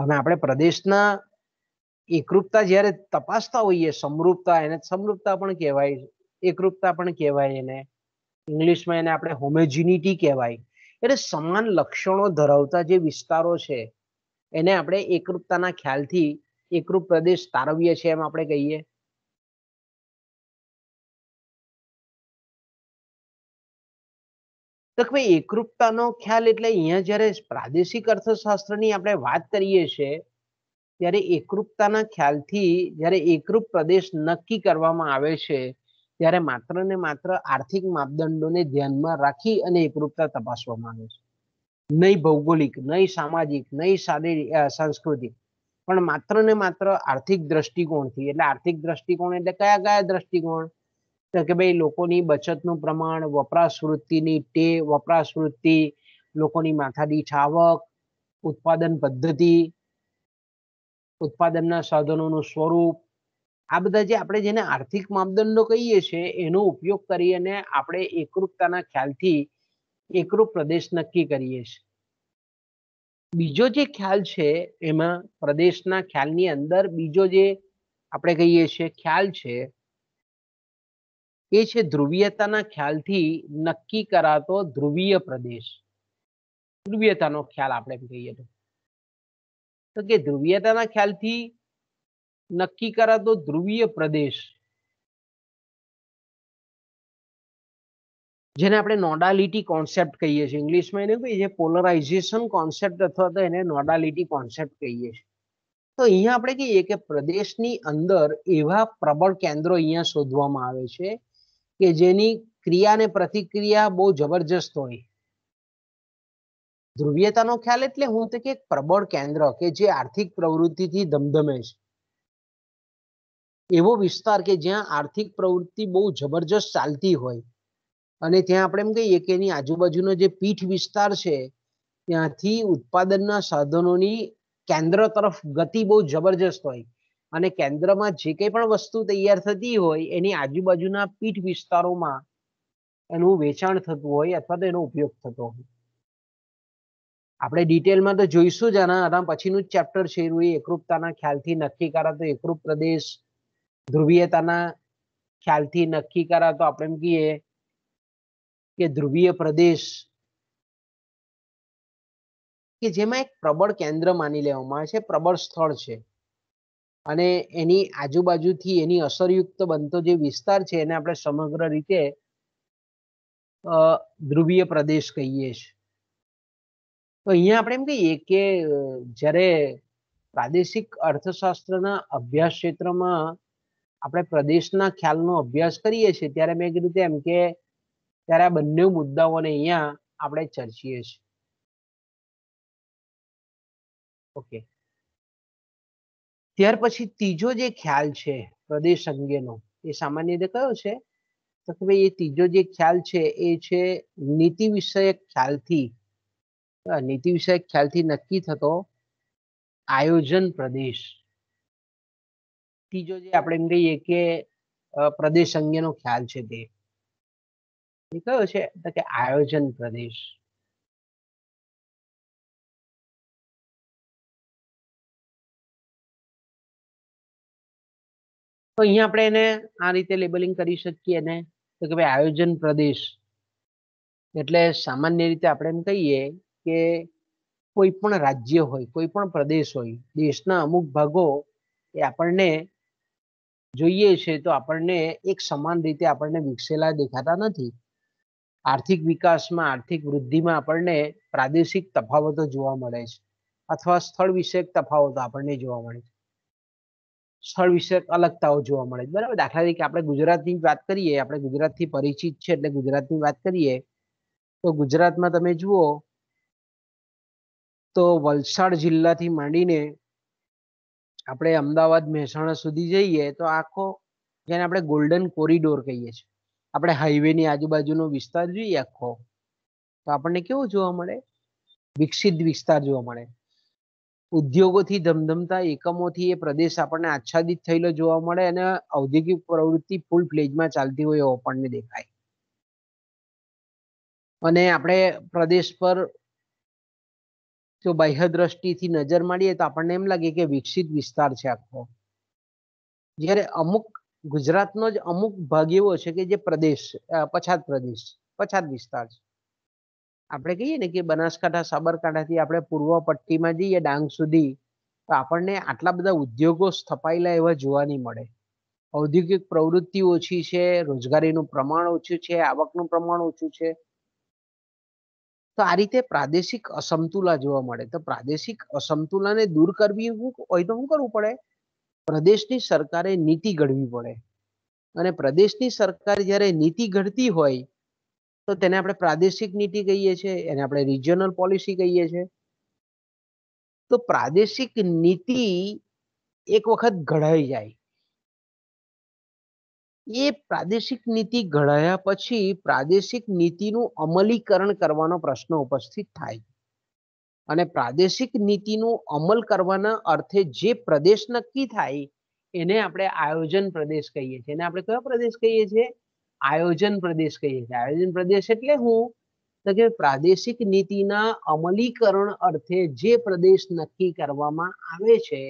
અને આપણે પ્રદેશના એકરૂપતા જ્યારે તપાસતા હોઈએ સમરૂપતા એને સમરૂપતા પણ કહેવાય એકરૂપતા પણ કહેવાય એને ઇંગ્લિશમાં એને આપણે હોમેજિનિટી કહેવાય એટલે સમાન લક્ષણો ધરાવતા જે વિસ્તારો છે એને આપણે એકરૂપતાના ખ્યાલથી એકરૂપ પ્રદેશ તારવીએ છીએ એમ આપણે કહીએ તો ભાઈ એકરૂપતાનો ખ્યાલ એટલે અહીંયા જ્યારે પ્રાદેશિક અર્થશાસ્ત્રની આપણે વાત કરીએ છીએ ત્યારે એકરૂપતાના ખ્યાલથી જ્યારે એકરૂપ પ્રદેશ નક્કી કરવામાં આવે છે ત્યારે માત્ર ને માત્ર આર્થિક માપદંડોને ધ્યાનમાં રાખી અને એકરૂપતા તપાસવામાં આવે છે નહીં ભૌગોલિક નહીં સામાજિક નહીં શારીરિક સાંસ્કૃતિક પણ માત્ર ને માત્ર આર્થિક દ્રષ્ટિકોણથી એટલે આર્થિક દ્રષ્ટિકોણ એટલે કયા કયા દ્રષ્ટિકોણ તો કે ભાઈ લોકોની બચતનું પ્રમાણ વપરાશ વૃત્તિની ટે વપરાશ વૃત્તિ લોકોની માથાદીઠ આવક ઉત્પાદન પદ્ધતિ ઉત્પાદનના સાધનોનું સ્વરૂપ આ બધા જે આપણે જેને આર્થિક માપદંડો કહીએ છીએ એનો ઉપયોગ કરી અને આપણે એકરૂપતાના ખ્યાલથી એકરૂપ પ્રદેશ નક્કી કરીએ છીએ બીજો જે ખ્યાલ છે એમાં પ્રદેશના ખ્યાલની અંદર બીજો જે આપણે કહીએ છીએ ખ્યાલ છે એ છે ધ્રુવીયતાના ખ્યાલથી નક્કી કરાતો ધ્રુવીય પ્રદેશ ધ્રુવીયતાનો ખ્યાલ આપણે કહીએ તો તો કે ધ્રુવીયતાના ખ્યાલથી નક્કી કરાતો ધ્રુવીય પ્રદેશ જેને આપણે નોડાલિટી કોન્સેપ્ટ કહીએ છીએ ઇંગ્લિશમાં એને કહીએ છીએ પોલરાઇઝેશન કોન્સેપ્ટ અથવા તો એને નોડાલિટી કોન્સેપ્ટ કહીએ છીએ તો અહીંયા આપણે કહીએ કે પ્રદેશની અંદર એવા પ્રબળ કેન્દ્રો અહીંયા શોધવામાં આવે છે કે જેની ક્રિયા અને પ્રતિક્રિયા બહુ જબરજસ્ત હોય ધ્રુવીયતાનો ખ્યાલ એટલે હું તો કે એક પ્રબળ કેન્દ્ર કે જે આર્થિક પ્રવૃત્તિથી ધમધમે છે એવો વિસ્તાર કે જ્યાં આર્થિક પ્રવૃત્તિ બહુ જબરજસ્ત ચાલતી હોય અને ત્યાં આપણે એમ કહીએ કે એની આજુબાજુનો જે પીઠ વિસ્તાર છે ત્યાંથી ઉત્પાદનના સાધનોની કેન્દ્ર તરફ ગતિ બહુ જબરજસ્ત હોય અને કેન્દ્રમાં જે કંઈ પણ વસ્તુ તૈયાર થતી હોય એની આજુબાજુના પીઠ વિસ્તારોમાં એનું વેચાણ થતું હોય અથવા તો એનો ઉપયોગ થતો હોય આપણે ડિટેલમાં તો જોઈશું જ આના આના પછીનું જ ચેપ્ટર છે એ એકરૂપતાના ખ્યાલથી નક્કી કરા તો એકરૂપ પ્રદેશ ધ્રુવીયતાના ખ્યાલથી નક્કી કરા તો આપણે એમ કહીએ કે ધ્રુવીય પ્રદેશ કે જેમાં એક પ્રબળ કેન્દ્ર માની લેવામાં આવે છે પ્રબળ સ્થળ છે અને એની આજુબાજુથી એની અસરયુક્ત બનતો જે વિસ્તાર છે એને આપણે સમગ્ર રીતે ધ્રુવીય પ્રદેશ કહીએ છીએ તો અહીંયા આપણે એમ કહીએ કે જ્યારે પ્રાદેશિક અર્થશાસ્ત્રના અભ્યાસ ક્ષેત્રમાં આપણે પ્રદેશના ખ્યાલનો અભ્યાસ કરીએ છીએ ત્યારે મેં કીધું તેમ કે ત્યારે આ બંને મુદ્દાઓને અહીંયા આપણે ચર્ચીએ છીએ ઓકે ત્યાર પછી ત્રીજો જે ખ્યાલ છે પ્રદેશ અંગેનો એ સામાન્ય રીતે કયો છે તો કે ભાઈ એ ત્રીજો જે ખ્યાલ છે એ છે નીતિ વિષયક ખ્યાલથી નીતિ વિષયક ખ્યાલથી નક્કી થતો આયોજન પ્રદેશ ત્રીજો જે આપણે એમ કહીએ કે પ્રદેશ અંગેનો ખ્યાલ છે તે કયો છે તો કે આયોજન પ્રદેશ તો અહીંયા આપણે એને આ રીતે લેબલિંગ કરી શકીએ ને તો કે ભાઈ આયોજન પ્રદેશ એટલે સામાન્ય રીતે આપણે એમ કહીએ કે કોઈ પણ રાજ્ય હોય કોઈ પણ પ્રદેશ હોય દેશના અમુક ભાગો એ આપણને જોઈએ છે તો આપણને એક સમાન રીતે આપણને વિકસેલા દેખાતા નથી આર્થિક વિકાસમાં આર્થિક વૃદ્ધિમાં આપણને પ્રાદેશિક તફાવતો જોવા મળે છે અથવા સ્થળ વિષયક તફાવતો આપણને જોવા મળે છે સ્થળ વિષયક અલગતાઓ જોવા મળે છે બરાબર દાખલા તરીકે આપણે ગુજરાતની વાત કરીએ આપણે ગુજરાતથી પરિચિત છે એટલે ગુજરાતની વાત કરીએ તો ગુજરાતમાં તમે જુઓ તો વલસાડ જિલ્લાથી માંડીને આપણે અમદાવાદ મહેસાણા સુધી જઈએ તો આખો જેને આપણે ગોલ્ડન કોરિડોર કહીએ છીએ આપણે હાઈવે ની આજુબાજુનો વિસ્તાર જોઈએ આખો તો આપણને કેવો જોવા મળે વિકસિત વિસ્તાર જોવા મળે ઉદ્યોગોથી ધમધમતા એકમોથી એ પ્રદેશ આપણને આચ્છાદિત થયેલો જોવા મળે અને ઔદ્યોગિક પ્રવૃત્તિ ફૂલ ફ્લેજમાં ચાલતી હોય એવો આપણને દેખાય અને આપણે પ્રદેશ પર જો બાહ્ય દ્રષ્ટિથી નજર મારીએ તો આપણને એમ લાગે કે વિકસિત વિસ્તાર છે આખો જ્યારે અમુક ગુજરાતનો જ અમુક ભાગ એવો છે કે જે પ્રદેશ પછાત પ્રદેશ પછાત વિસ્તાર છે આપણે કહીએ ને કે બનાસકાંઠા સાબરકાંઠાથી આપણે પૂર્વ પટ્ટીમાં જઈએ ડાંગ સુધી તો આપણને આટલા બધા ઉદ્યોગો સ્થપાયેલા એવા જોવા નહીં મળે ઔદ્યોગિક પ્રવૃત્તિ ઓછી છે રોજગારીનું પ્રમાણ ઓછું છે આવકનું પ્રમાણ ઓછું છે તો આ રીતે પ્રાદેશિક અસમતુલા જોવા મળે તો પ્રાદેશિક અસમતુલાને દૂર કરવી હોય તો શું કરવું પડે પ્રદેશની સરકારે નીતિ ઘડવી પડે અને પ્રદેશની સરકાર જ્યારે નીતિ ઘડતી હોય તો તેને આપણે પ્રાદેશિક નીતિ કહીએ છીએ એને આપણે રિજિયોનલ પોલિસી કહીએ છીએ તો પ્રાદેશિક નીતિ એક વખત ઘડાઈ જાય એ પ્રાદેશિક નીતિ ઘડાયા પછી પ્રાદેશિક નીતિનું અમલીકરણ કરવાનો પ્રશ્ન ઉપસ્થિત થાય અને પ્રાદેશિક નીતિનું અમલ કરવાના અર્થે જે પ્રદેશ નક્કી થાય એને આપણે આયોજન પ્રદેશ કહીએ છીએ એને આપણે કયો પ્રદેશ કહીએ છીએ આયોજન પ્રદેશ કહીએ છીએ આયોજન પ્રદેશ એટલે હું તો કે પ્રાદેશિક નીતિના અમલીકરણ અર્થે જે પ્રદેશ નક્કી કરવામાં આવે છે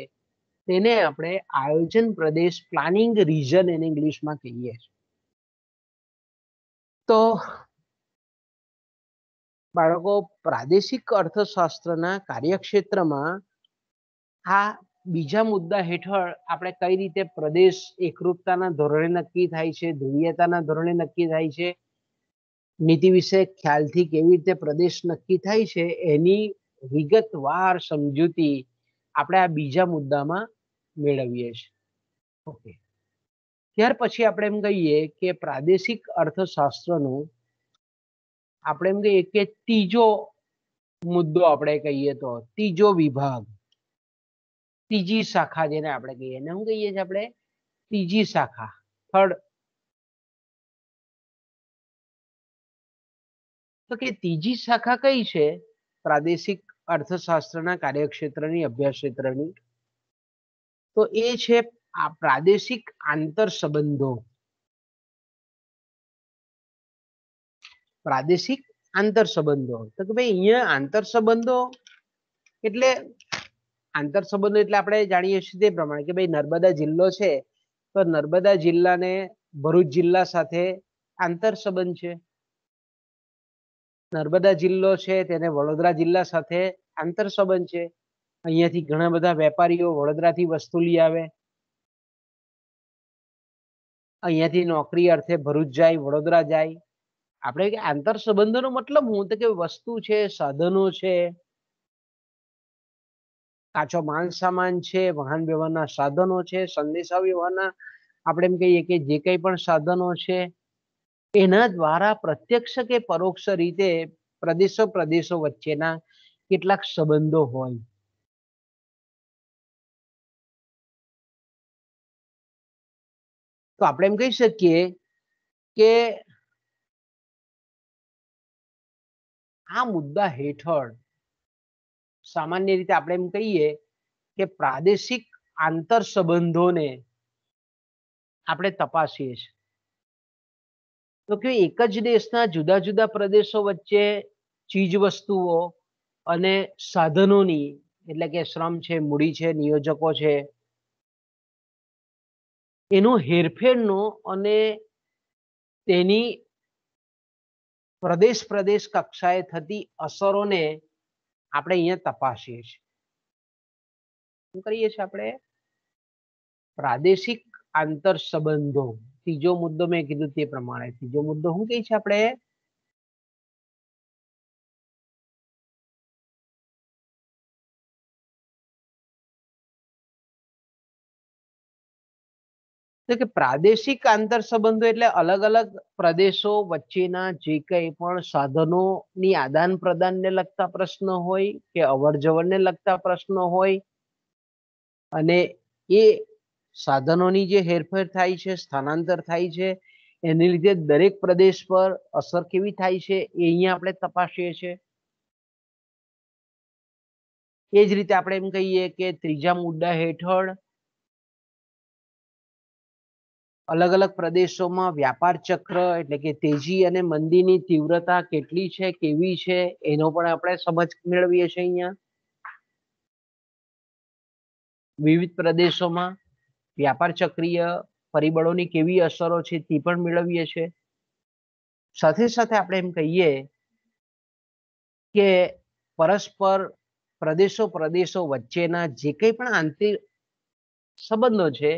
તેને આપણે આયોજન પ્રદેશ પ્લાનિંગ રિજન એને ઇંગ્લિશમાં કહીએ છીએ તો બાળકો પ્રાદેશિક અર્થશાસ્ત્રના કાર્યક્ષેત્રમાં આ બીજા મુદ્દા હેઠળ આપણે કઈ રીતે પ્રદેશ એકરૂપતાના ધોરણે નક્કી થાય છે ધ્રુવીયતાના ધોરણે નક્કી થાય છે નીતિ વિશે ખ્યાલથી કેવી રીતે પ્રદેશ નક્કી થાય છે એની વિગતવાર સમજૂતી આપણે આ બીજા મુદ્દામાં મેળવીએ છીએ ઓકે ત્યાર પછી આપણે એમ કહીએ કે પ્રાદેશિક અર્થશાસ્ત્રનું આપણે એમ કહીએ કે ત્રીજો મુદ્દો આપણે કહીએ તો ત્રીજો વિભાગ ત્રીજી શાખા જેને આપણે કહીએ એને શું કહીએ છીએ આપણે ત્રીજી શાખા થર્ડ તો કે ત્રીજી શાખા કઈ છે પ્રાદેશિક અર્થશાસ્ત્રના કાર્યક્ષેત્રની અભ્યાસ ક્ષેત્રની તો એ છે આ પ્રાદેશિક આંતર સંબંધો પ્રાદેશિક આંતર સંબંધો તો કે ભાઈ અહીંયા આંતર સંબંધો એટલે આંતર સંબંધો એટલે આપણે જાણીએ છીએ તે પ્રમાણે કે ભાઈ નર્મદા જિલ્લો છે તો નર્મદા જિલ્લાને ભરૂચ જિલ્લા સાથે આંતર સંબંધ છે નર્મદા જિલ્લો છે તેને વડોદરા જિલ્લા સાથે આંતર સંબંધ છે અહીંયાથી ઘણા બધા વેપારીઓ વડોદરાથી વસ્તુ લઈ આવે અહીંયાથી નોકરી અર્થે ભરૂચ જાય વડોદરા જાય આપણે આંતર સંબંધોનો મતલબ હું કે વસ્તુ છે સાધનો છે કાચો માલ સામાન છે વાહન વ્યવહારના સાધનો છે સંદેશા વ્યવહારના આપણે એમ કહીએ કે જે કંઈ પણ સાધનો છે એના દ્વારા પ્રત્યક્ષ કે પરોક્ષ રીતે પ્રદેશો પ્રદેશો વચ્ચેના કેટલાક સંબંધો હોય તો આપણે એમ કહી શકીએ કે આ મુદ્દા હેઠળ સામાન્ય રીતે આપણે એમ કહીએ કે પ્રાદેશિક આંતર સંબંધોને આપણે તપાસીએ છીએ તો કે એક જ દેશના જુદા જુદા પ્રદેશો વચ્ચે ચીજ વસ્તુઓ અને સાધનોની એટલે કે શ્રમ છે મૂડી છે નિયોજકો છે એનો હેરફેરનો અને તેની પ્રદેશ પ્રદેશ કક્ષાએ થતી અસરોને આપણે અહીંયા તપાસીએ છીએ શું કરીએ છીએ આપણે પ્રાદેશિક આંતર સંબંધો ત્રીજો મુદ્દો મેં કીધું તે પ્રમાણે ત્રીજો મુદ્દો શું કહીએ છીએ આપણે તો કે પ્રાદેશિક આંતર સંબંધો એટલે અલગ અલગ પ્રદેશો વચ્ચેના જે કંઈ પણ સાધનોની આદાન પ્રદાનને લગતા પ્રશ્નો હોય કે અવર જવરને લગતા પ્રશ્નો હોય અને એ સાધનોની જે હેરફેર થાય છે સ્થાનાંતર થાય છે એની લીધે દરેક પ્રદેશ પર અસર કેવી થાય છે એ અહીંયા આપણે તપાસીએ છીએ એ જ રીતે આપણે એમ કહીએ કે ત્રીજા મુદ્દા હેઠળ અલગ અલગ પ્રદેશોમાં વ્યાપાર ચક્ર એટલે કે તેજી અને મંદીની તીવ્રતા કેટલી છે કેવી છે એનો પણ આપણે સમજ મેળવીએ છીએ અહીંયા વિવિધ પ્રદેશોમાં વ્યાપાર ચક્રીય પરિબળોની કેવી અસરો છે તે પણ મેળવીએ છીએ સાથે સાથે આપણે એમ કહીએ કે પરસ્પર પ્રદેશો પ્રદેશો વચ્ચેના જે કંઈ પણ આંતરિક સંબંધો છે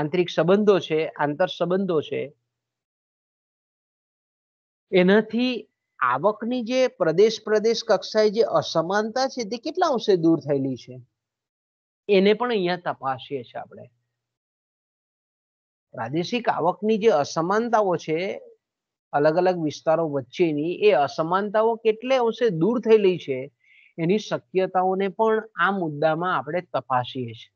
આંતરિક સંબંધો છે આંતર સંબંધો છે એનાથી આવકની જે પ્રદેશ પ્રદેશ કક્ષાએ જે અસમાનતા છે તે કેટલા અંશે દૂર થયેલી છે એને પણ અહીંયા તપાસીએ છીએ આપણે પ્રાદેશિક આવકની જે અસમાનતાઓ છે અલગ અલગ વિસ્તારો વચ્ચેની એ અસમાનતાઓ કેટલે અંશે દૂર થયેલી છે એની શક્યતાઓને પણ આ મુદ્દામાં આપણે તપાસીએ છીએ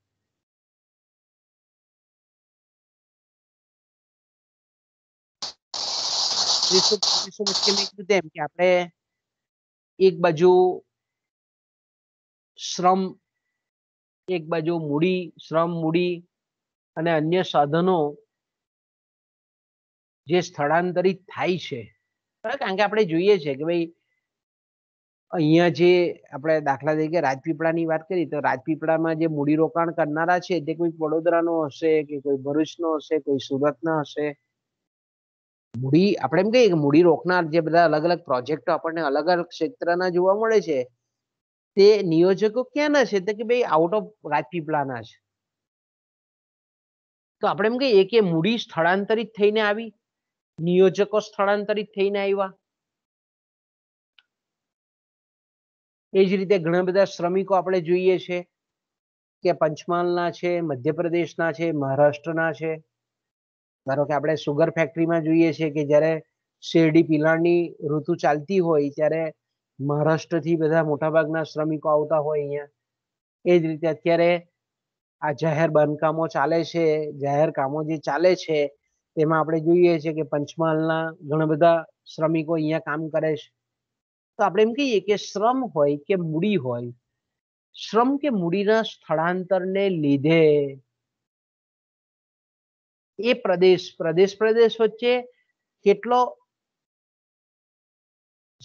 ત્રીસો ત્રીસો કીધું તેમ કે આપણે એક બાજુ શ્રમ એક બાજુ મૂડી શ્રમ મૂડી અને અન્ય સાધનો જે સ્થળાંતરિત થાય છે કારણ કે આપણે જોઈએ છે કે ભાઈ અહીંયા જે આપણે દાખલા તરીકે રાજપીપળાની વાત કરી તો રાજપીપળામાં જે મૂડીરોકાણ કરનારા છે તે કોઈ વડોદરાનો હશે કે કોઈ ભરૂચનો હશે કોઈ સુરતના હશે મૂડી આપણે એમ કહીએ કે મૂડી રોકનાર જે બધા અલગ અલગ પ્રોજેક્ટો આપણને અલગ અલગ ક્ષેત્રના જોવા મળે છે તે નિયોજકો ક્યાંના છે તો કે ભાઈ આઉટ ઓફ રાજપીપળાના છે તો આપણે એમ કહીએ કે મૂડી સ્થળાંતરિત થઈને આવી નિયોજકો સ્થળાંતરિત થઈને આવ્યા એ જ રીતે ઘણા બધા શ્રમિકો આપણે જોઈએ છે કે પંચમહાલના છે મધ્યપ્રદેશના છે મહારાષ્ટ્રના છે ધારો કે આપણે સુગર ફેક્ટરીમાં જોઈએ છે કે જ્યારે શેરડી પિલાણની ઋતુ ચાલતી હોય ત્યારે મહારાષ્ટ્રથી બધા મોટાભાગના શ્રમિકો આવતા હોય અહીંયા એ જ રીતે અત્યારે આ જાહેર બાંધકામો ચાલે છે જાહેર કામો જે ચાલે છે તેમાં આપણે જોઈએ છે કે પંચમહાલના ઘણા બધા શ્રમિકો અહીંયા કામ કરે છે તો આપણે એમ કહીએ કે શ્રમ હોય કે મૂડી હોય શ્રમ કે મૂડીના સ્થળાંતરને લીધે એ પ્રદેશ પ્રદેશ પ્રદેશ વચ્ચે કેટલો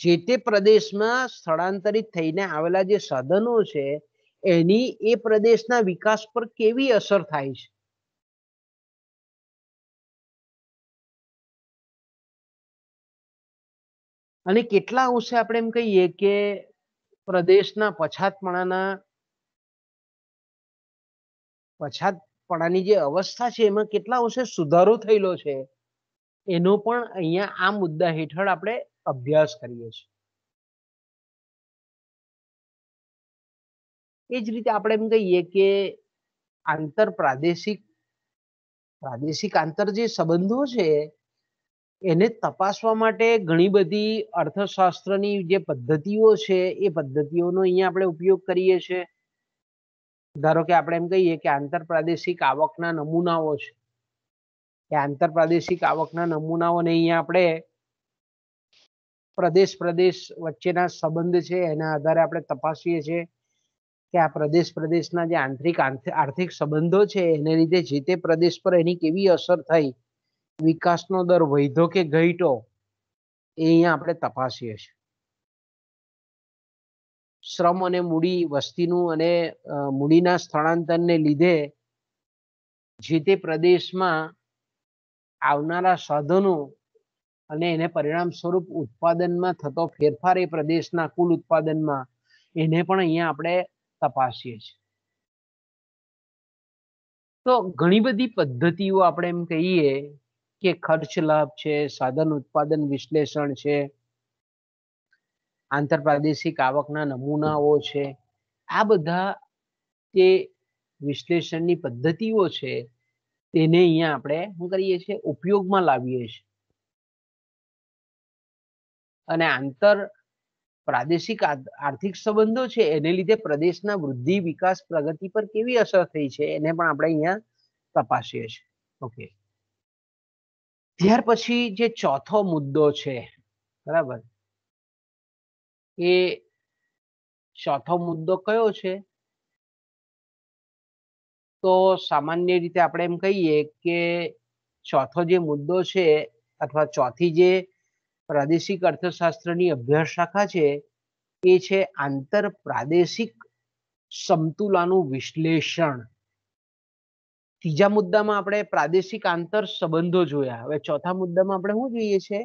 જે તે પ્રદેશમાં સ્થળાંતરિત થઈને આવેલા જે સાધનો છે એની એ પ્રદેશના વિકાસ પર કેવી અસર થાય છે અને કેટલા અંશે આપણે એમ કહીએ કે પ્રદેશના પછાતપણાના પછાત પણ જે અવસ્થા છે એમાં કેટલા અંશે સુધારો થયેલો છે એનો પણ અહીંયા આ મુદ્દા હેઠળ આપણે અભ્યાસ કરીએ છીએ એ જ રીતે આપણે એમ કહીએ કે આંતર પ્રાદેશિક પ્રાદેશિક આંતર જે સંબંધો છે એને તપાસવા માટે ઘણી બધી અર્થશાસ્ત્રની જે પદ્ધતિઓ છે એ પદ્ધતિઓનો અહીંયા આપણે ઉપયોગ કરીએ છીએ ધારો કે આપણે એમ કહીએ કે આંતરપ્રાદેશિક આવકના નમૂનાઓ છે કે આંતરપ્રાદેશિક આવકના નમૂનાઓને અહીંયા આપણે પ્રદેશ પ્રદેશ વચ્ચેના સંબંધ છે એના આધારે આપણે તપાસીએ છીએ કે આ પ્રદેશ પ્રદેશના જે આંતરિક આર્થિક સંબંધો છે એને લીધે જે તે પ્રદેશ પર એની કેવી અસર થઈ વિકાસનો દર વધ્યો કે ઘટ્યો એ અહીંયા આપણે તપાસીએ છીએ શ્રમ અને મૂડી વસ્તીનું અને મૂડીના સ્થળાંતરને લીધે જે તે પ્રદેશમાં આવનારા સાધનો અને એને પરિણામ સ્વરૂપ ઉત્પાદનમાં થતો ફેરફાર એ પ્રદેશના કુલ ઉત્પાદનમાં એને પણ અહીંયા આપણે તપાસીએ છીએ તો ઘણી બધી પદ્ધતિઓ આપણે એમ કહીએ કે ખર્ચ લાભ છે સાધન ઉત્પાદન વિશ્લેષણ છે આંતરપ્રાદેશિક આવકના નમૂનાઓ છે આ બધા જે વિશ્લેષણની પદ્ધતિઓ છે તેને અહીંયા આપણે શું કરીએ છીએ ઉપયોગમાં લાવીએ છીએ અને આંતર પ્રાદેશિક આર્થિક સંબંધો છે એને લીધે પ્રદેશના વૃદ્ધિ વિકાસ પ્રગતિ પર કેવી અસર થઈ છે એને પણ આપણે અહીંયા તપાસીએ છીએ ઓકે ત્યાર પછી જે ચોથો મુદ્દો છે બરાબર એ ચોથો મુદ્દો કયો છે તો સામાન્ય રીતે આપણે એમ કહીએ કે ચોથો જે મુદ્દો છે અથવા ચોથી જે પ્રાદેશિક અર્થશાસ્ત્રની અભ્યાસ શાખા છે એ છે આંતર પ્રાદેશિક સમતુલાનું વિશ્લેષણ ત્રીજા મુદ્દામાં આપણે પ્રાદેશિક આંતર સંબંધો જોયા હવે ચોથા મુદ્દામાં આપણે શું જોઈએ છે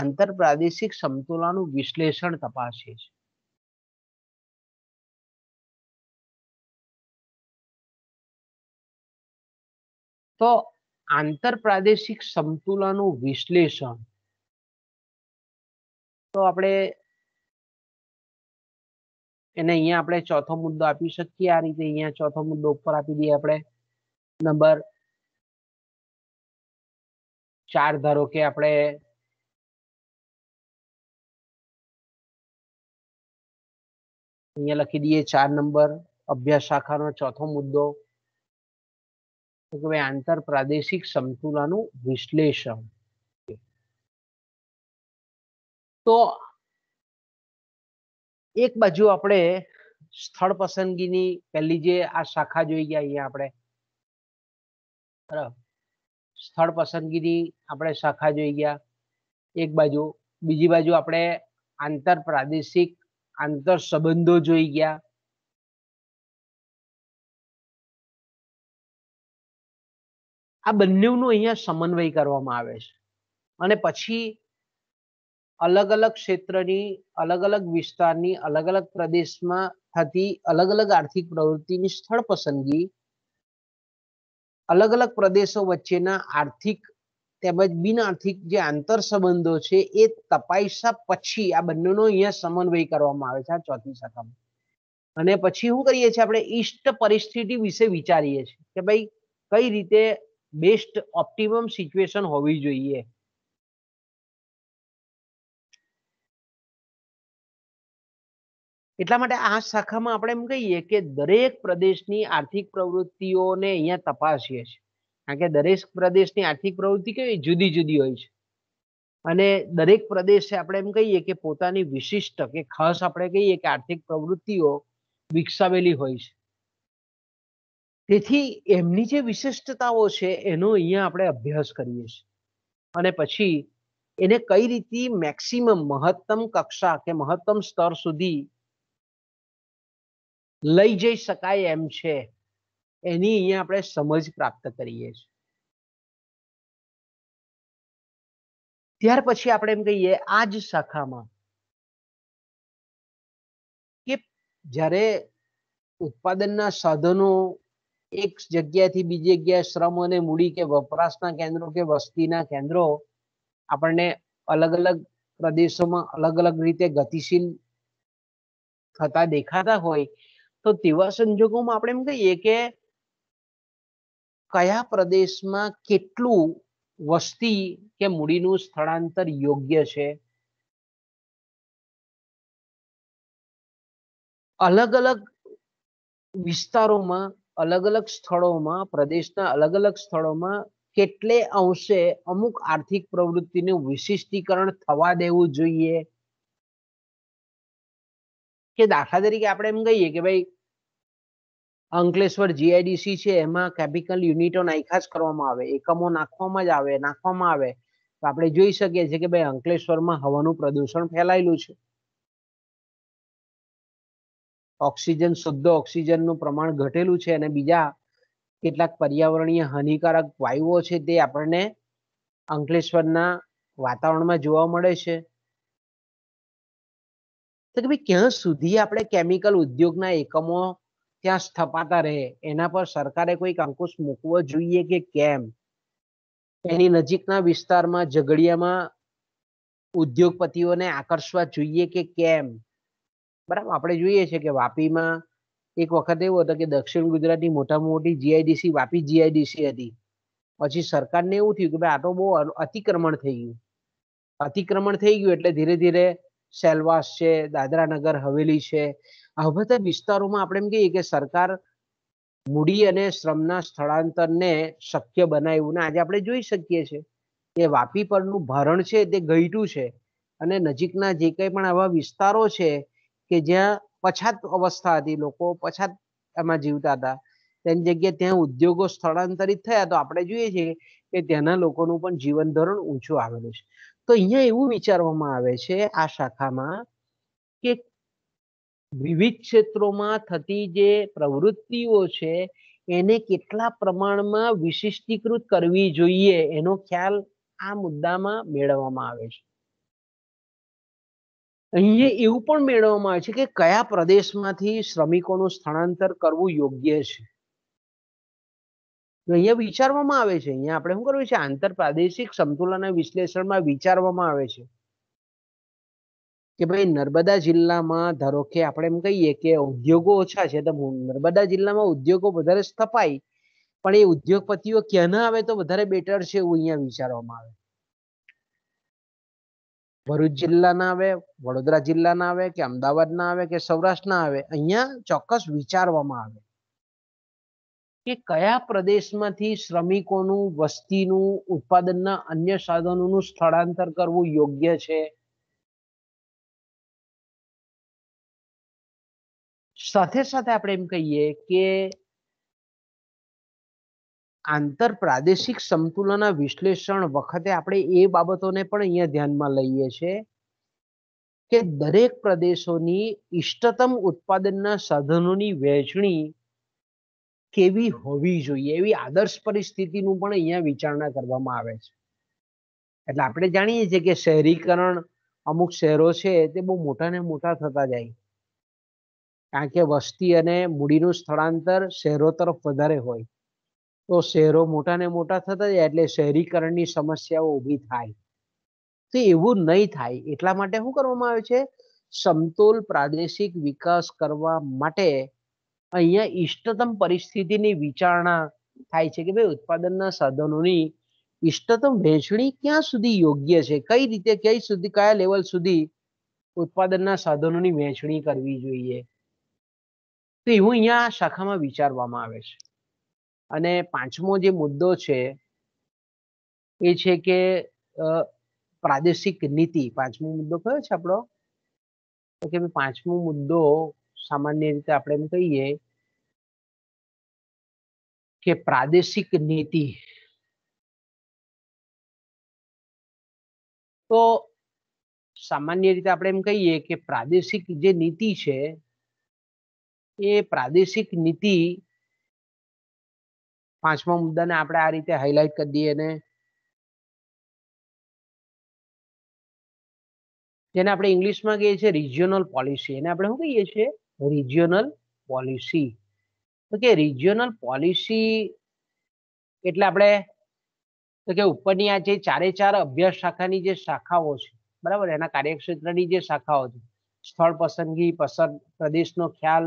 આંતરપ્રાદેશિક સમતુલાનું વિશ્લેષણ તપાસે છે તો આંતરપ્રાદેશિક સમતુલાનું વિશ્લેષણ તો આપણે એને અહીંયા આપણે ચોથો મુદ્દો આપી શકીએ આ રીતે અહીંયા ચોથો મુદ્દો ઉપર આપી દઈએ આપણે નંબર ચાર ધારો કે આપણે અહીંયા લખી દઈએ ચાર નંબર અભ્યાસ શાખાનો ચોથો મુદ્દો તો કે ભાઈ આંતર પ્રાદેશિક સમતુલાનું વિશ્લેષણ તો એક બાજુ આપણે સ્થળ પસંદગીની પહેલી જે આ શાખા જોઈ ગયા અહીંયા આપણે બરાબર સ્થળ પસંદગીની આપણે શાખા જોઈ ગયા એક બાજુ બીજી બાજુ આપણે આંતર પ્રાદેશિક આંતર સંબંધો જોઈ ગયા આ બંનેનો અહીંયા સમન્વય કરવામાં આવે છે અને પછી અલગ અલગ ક્ષેત્રની અલગ અલગ વિસ્તારની અલગ અલગ પ્રદેશમાં થતી અલગ અલગ આર્થિક પ્રવૃત્તિની સ્થળ પસંદગી અલગ અલગ પ્રદેશો વચ્ચેના આર્થિક તેમજ બિનઆર્થિક જે આંતર સંબંધો છે એ તપાસ્યા પછી આ બંનેનો અહીંયા સમન્વય કરવામાં આવે છે આ ચોથી શાખામાં અને પછી શું કરીએ છીએ આપણે ઈષ્ટ પરિસ્થિતિ વિશે વિચારીએ છીએ કે ભાઈ કઈ રીતે બેસ્ટ ઓપ્ટિમમ સિચ્યુએશન હોવી જોઈએ એટલા માટે આ શાખામાં આપણે એમ કહીએ કે દરેક પ્રદેશની આર્થિક પ્રવૃત્તિઓને અહીંયા તપાસીએ છીએ કારણ કે દરેક પ્રદેશની આર્થિક પ્રવૃત્તિ કેવી જુદી જુદી હોય છે અને દરેક પ્રદેશે આપણે એમ કહીએ કે પોતાની વિશિષ્ટ કે ખાસ આપણે કહીએ કે આર્થિક પ્રવૃત્તિઓ વિકસાવેલી હોય છે તેથી એમની જે વિશિષ્ટતાઓ છે એનો અહીંયા આપણે અભ્યાસ કરીએ છીએ અને પછી એને કઈ રીતે મેક્સિમમ મહત્તમ કક્ષા કે મહત્તમ સ્તર સુધી લઈ જઈ શકાય એમ છે એની અહીંયા આપણે સમજ પ્રાપ્ત કરીએ છીએ ત્યાર પછી આપણે એમ કહીએ આ જ શાખામાં કે જ્યારે ઉત્પાદનના સાધનો એક જગ્યાથી બીજી જગ્યાએ શ્રમ અને મૂડી કે વપરાશના કેન્દ્રો કે વસ્તીના કેન્દ્રો આપણને અલગ અલગ પ્રદેશોમાં અલગ અલગ રીતે ગતિશીલ થતા દેખાતા હોય તો તેવા સંજોગોમાં આપણે એમ કહીએ કે કયા પ્રદેશમાં કેટલું વસ્તી કે મૂડીનું સ્થળાંતર યોગ્ય છે અલગ અલગ વિસ્તારોમાં અલગ અલગ સ્થળોમાં પ્રદેશના અલગ અલગ સ્થળોમાં કેટલે અંશે અમુક આર્થિક પ્રવૃત્તિનું વિશિષ્ટીકરણ થવા દેવું જોઈએ કે દાખલા તરીકે આપણે એમ કહીએ કે ભાઈ અંકલેશ્વર જીઆઈડીસી છે એમાં કેમિકલ યુનિટો નાખ્યા જ કરવામાં આવે એકમો નાખવામાં જ આવે નાખવામાં આવે તો આપણે જોઈ શકીએ છીએ કે ભાઈ અંકલેશ્વરમાં હવાનું પ્રદૂષણ ફેલાયેલું છે ઓક્સિજન શુદ્ધ ઓક્સિજનનું પ્રમાણ ઘટેલું છે અને બીજા કેટલાક પર્યાવરણીય હાનિકારક વાયુઓ છે તે આપણને અંકલેશ્વરના વાતાવરણમાં જોવા મળે છે તો કે ભાઈ ક્યાં સુધી આપણે કેમિકલ ઉદ્યોગના એકમો ત્યાં સ્થપાતા રહે એના પર સરકારે કોઈક અંકુશ મૂકવો જોઈએ કે કેમ એની નજીકના વિસ્તારમાં ઝઘડિયામાં ઉદ્યોગપતિઓને આકર્ષવા જોઈએ કે કેમ બરાબર આપણે જોઈએ છે કે વાપીમાં એક વખત એવું હતું કે દક્ષિણ ગુજરાતની મોટામાં મોટી જીઆઈડીસી વાપી જીઆઈડીસી હતી પછી સરકારને એવું થયું કે ભાઈ આ તો બહુ અતિક્રમણ થઈ ગયું અતિક્રમણ થઈ ગયું એટલે ધીરે ધીરે સેલવાસ છે દાદરા નગર હવેલી છે આ બધા વિસ્તારોમાં આપણે એમ કહીએ કે સરકાર મૂડી અને શ્રમના સ્થળાંતરને શક્ય બનાવ્યું ને આજે આપણે જોઈ શકીએ છીએ કે વાપી પરનું ભરણ છે તે ઘટ્યું છે અને નજીકના જે કંઈ પણ આવા વિસ્તારો છે કે જ્યાં પછાત અવસ્થા હતી લોકો પછાત એમાં જીવતા હતા તેની જગ્યાએ ત્યાં ઉદ્યોગો સ્થળાંતરિત થયા તો આપણે જોઈએ છીએ કે ત્યાંના લોકોનું પણ જીવન ધોરણ ઊંચું આવેલું છે તો અહીંયા એવું વિચારવામાં આવે છે આ શાખામાં કે વિવિધ ક્ષેત્રોમાં થતી જે પ્રવૃત્તિઓ છે એને કેટલા પ્રમાણમાં વિશિષ્ટીકૃત કરવી જોઈએ એનો ખ્યાલ આ મુદ્દામાં મેળવવામાં આવે છે અહીંયા એવું પણ મેળવવામાં આવે છે કે કયા પ્રદેશમાંથી શ્રમિકોનું સ્થળાંતર કરવું યોગ્ય છે અહીંયા વિચારવામાં આવે છે અહીંયા આપણે શું કરવું છે આંતર પ્રાદેશિક સંતુલન વિશ્લેષણમાં વિચારવામાં આવે છે કે ભાઈ નર્મદા જિલ્લામાં ધારો કે આપણે એમ કહીએ કે ઉદ્યોગો ઓછા છે તો નર્મદા જિલ્લામાં ઉદ્યોગો વધારે સ્થપાય પણ એ ઉદ્યોગપતિઓ ક્યાંના આવે તો વધારે બેટર છે એવું અહીંયા વિચારવામાં આવે ભરૂચ જિલ્લાના આવે વડોદરા જિલ્લાના આવે કે અમદાવાદના આવે કે સૌરાષ્ટ્રના આવે અહીંયા ચોક્કસ વિચારવામાં આવે કે કયા પ્રદેશમાંથી શ્રમિકોનું વસ્તીનું ઉત્પાદનના અન્ય સાધનોનું સ્થળાંતર કરવું યોગ્ય છે સાથે સાથે આપણે એમ કહીએ કે આંતર પ્રાદેશિક સમતુલના વિશ્લેષણ વખતે આપણે એ બાબતોને પણ અહીંયા ધ્યાનમાં લઈએ છીએ કે દરેક પ્રદેશોની ઇષ્ટતમ ઉત્પાદનના સાધનોની વહેંચણી કેવી હોવી જોઈએ એવી આદર્શ પરિસ્થિતિનું પણ અહીંયા વિચારણા કરવામાં આવે છે એટલે આપણે જાણીએ છીએ કે શહેરીકરણ અમુક શહેરો છે તે બહુ મોટા ને મોટા થતા જાય કારણ કે વસ્તી અને મૂડીનું સ્થળાંતર શહેરો તરફ વધારે હોય તો શહેરો મોટા ને મોટા થતા જાય એટલે શહેરીકરણની સમસ્યાઓ ઊભી થાય તો એવું નહીં થાય એટલા માટે શું કરવામાં આવે છે સમતોલ પ્રાદેશિક વિકાસ કરવા માટે અહીંયા ઇષ્ટતમ પરિસ્થિતિની વિચારણા થાય છે કે ભાઈ ઉત્પાદનના સાધનોની ઇષ્ટતમ વહેંચણી ક્યાં સુધી યોગ્ય છે કઈ રીતે કઈ સુધી કયા લેવલ સુધી ઉત્પાદનના સાધનોની વહેંચણી કરવી જોઈએ તો એવું અહીંયા શાખામાં વિચારવામાં આવે છે અને પાંચમો જે મુદ્દો છે એ છે કે પ્રાદેશિક નીતિ પાંચમો મુદ્દો કયો છે આપણો કે પાંચમો મુદ્દો સામાન્ય રીતે આપણે એમ કહીએ કે પ્રાદેશિક નીતિ તો સામાન્ય રીતે આપણે એમ કહીએ કે પ્રાદેશિક જે નીતિ છે એ પ્રાદેશિક નીતિ પાંચમા મુદ્દાને આપણે આ રીતે હાઇલાઇટ કરી દઈએ ને જેને આપણે ઇંગ્લિશમાં કહીએ છીએ રિજિયોનલ પોલિસી એને આપણે શું કહીએ છીએ રિજિયોનલ પોલિસી તો કે રિજિયોનલ પોલિસી એટલે આપણે તો કે ઉપરની આ જે ચારે ચાર અભ્યાસ શાખાની જે શાખાઓ છે બરાબર એના કાર્યક્ષેત્રની જે શાખાઓ છે સ્થળ પસંદગી પસંદ પ્રદેશનો ખ્યાલ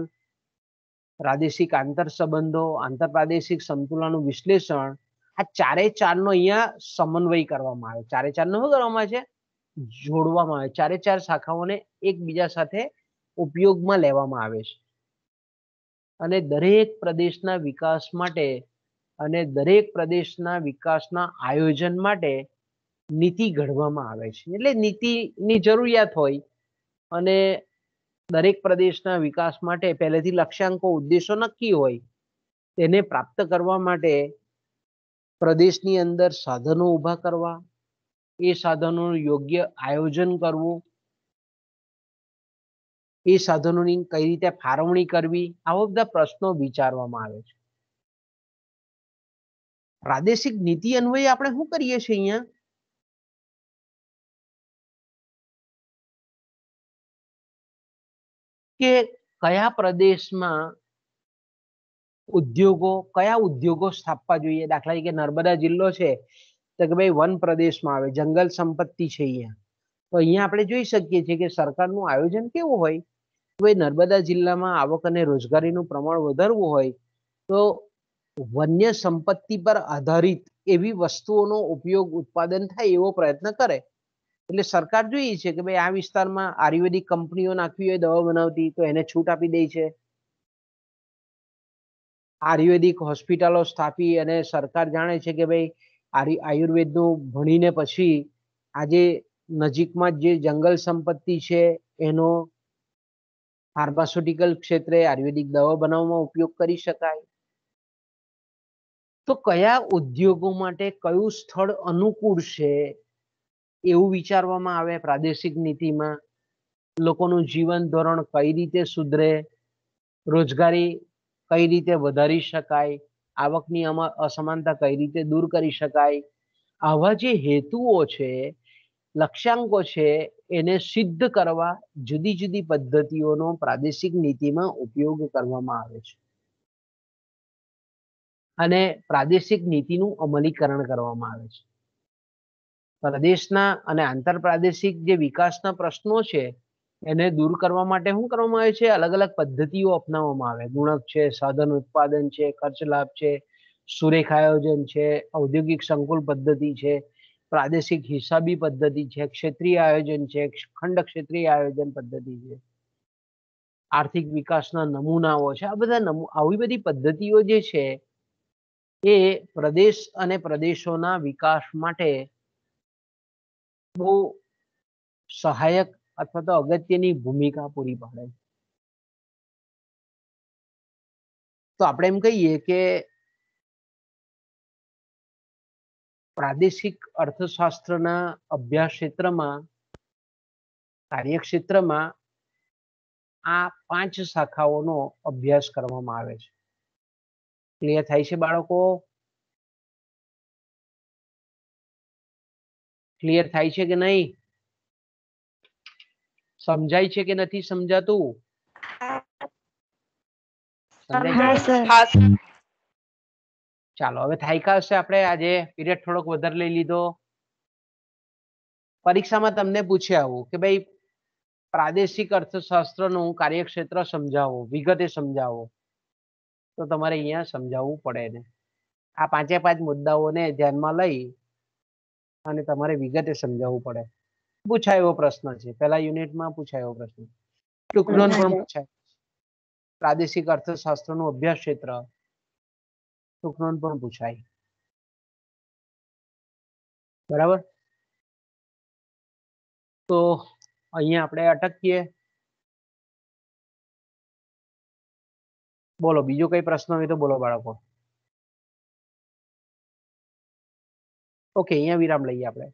પ્રાદેશિક આંતર સંબંધો આંતર પ્રાદેશિક સમતુલાનું વિશ્લેષણ આ ચારે ચારનો અહીંયા સમન્વય કરવામાં આવે ચારે ચારનો શું કરવામાં આવે છે જોડવામાં આવે ચારે ચાર શાખાઓને એકબીજા સાથે ઉપયોગમાં લેવામાં આવે છે અને દરેક પ્રદેશના વિકાસ માટે અને દરેક પ્રદેશના વિકાસના આયોજન માટે નીતિ ઘડવામાં આવે છે એટલે નીતિની જરૂરિયાત હોય અને દરેક પ્રદેશના વિકાસ માટે પહેલેથી લક્ષ્યાંકો ઉદ્દેશો નક્કી હોય તેને પ્રાપ્ત કરવા માટે પ્રદેશની અંદર સાધનો ઊભા કરવા એ સાધનોનું યોગ્ય આયોજન કરવું એ સાધનોની કઈ રીતે ફાળવણી કરવી આવા બધા પ્રશ્નો વિચારવામાં આવે છે પ્રાદેશિક નીતિ અન્વયે આપણે શું કરીએ છીએ અહીંયા કે કયા પ્રદેશમાં ઉદ્યોગો કયા ઉદ્યોગો સ્થાપવા જોઈએ દાખલા તરીકે નર્મદા જિલ્લો છે તો કે ભાઈ વન પ્રદેશમાં આવે જંગલ સંપત્તિ છે અહીંયા તો અહીંયા આપણે જોઈ શકીએ છીએ કે સરકારનું આયોજન કેવું હોય ભાઈ નર્મદા જિલ્લામાં આવક અને રોજગારીનું પ્રમાણ વધારવું હોય તો વન્ય સંપત્તિ પર આધારિત એવી વસ્તુઓનો ઉપયોગ ઉત્પાદન થાય એવો પ્રયત્ન કરે એટલે સરકાર જોઈએ છે કે ભાઈ આ વિસ્તારમાં આયુર્વેદિક કંપનીઓ નાખવી હોય દવા બનાવતી તો એને છૂટ આપી દે છે આયુર્વેદિક હોસ્પિટલો સ્થાપી અને સરકાર જાણે છે કે ભાઈ આયુર્વેદનું ભણીને પછી આજે નજીકમાં જે જંગલ સંપત્તિ છે એનો ફાર્માસ્યુટિકલ ક્ષેત્રે આયુર્વેદિક દવા બનાવવામાં ઉપયોગ કરી શકાય તો કયા ઉદ્યોગો માટે કયું સ્થળ અનુકૂળ છે એવું વિચારવામાં આવે પ્રાદેશિક નીતિમાં લોકોનું જીવન ધોરણ કઈ રીતે સુધરે રોજગારી કઈ રીતે વધારી શકાય આવકની અસમાનતા કઈ રીતે દૂર કરી શકાય આવા જે હેતુઓ છે લક્ષ્યાંકો છે એને સિદ્ધ કરવા જુદી જુદી પદ્ધતિઓનો પ્રાદેશિક નીતિમાં ઉપયોગ કરવામાં આવે છે અને પ્રાદેશિક નીતિનું અમલીકરણ કરવામાં આવે છે પ્રદેશના અને આંતરપ્રાદેશિક જે વિકાસના પ્રશ્નો છે એને દૂર કરવા માટે શું કરવામાં આવે છે અલગ અલગ પદ્ધતિઓ અપનાવવામાં આવે ગુણક છે સાધન ઉત્પાદન છે ખર્ચ લાભ છે સુરેખ આયોજન છે ઔદ્યોગિક સંકુલ પદ્ધતિ છે પ્રાદેશિક હિસાબી પદ્ધતિ છે ક્ષેત્રીય આયોજન છે ખંડ ક્ષેત્રીય આયોજન પદ્ધતિ છે આર્થિક વિકાસના નમૂનાઓ છે આ બધા આવી બધી પદ્ધતિઓ જે છે એ પ્રદેશ અને પ્રદેશોના વિકાસ માટે બહુ સહાયક અથવા તો અગત્યની ભૂમિકા પૂરી પાડે તો આપણે એમ કહીએ કે પ્રાદેશિક અર્થશાસ્ત્રના અભ્યાસ ક્ષેત્રમાં કાર્યક્ષેત્રમાં આ પાંચ શાખાઓનો અભ્યાસ કરવામાં આવે છે ક્લિયર થાય છે બાળકો ક્લિયર થાય છે કે નહીં સમજાય છે કે નથી સમજાતું ચાલો હવે થાયકા હશે આપણે આજે પીરિયડ થોડોક વધારે લઈ લીધો પરીક્ષામાં તમને પૂછે આવું કે ભાઈ પ્રાદેશિક અર્થશાસ્ત્રનું કાર્યક્ષેત્ર સમજાવો વિગતે સમજાવો તો તમારે અહીંયા સમજાવવું પડે ને આ પાંચે પાંચ મુદ્દાઓને ધ્યાનમાં લઈ અને તમારે વિગતે સમજાવવું પડે પૂછાય એવો પ્રશ્ન છે પહેલા યુનિટમાં પૂછાય એવો પ્રશ્ન ટૂંકનો પણ પૂછાય પ્રાદેશિક અર્થશાસ્ત્ર નું અભ્યાસ ક્ષેત્ર ટૂંકનો પણ પૂછાય બરાબર તો અહીંયા આપણે અટકીએ બોલો બીજો કઈ પ્રશ્ન હોય તો બોલો બાળકો ઓકે અહીંયા વિરામ લઈએ આપણે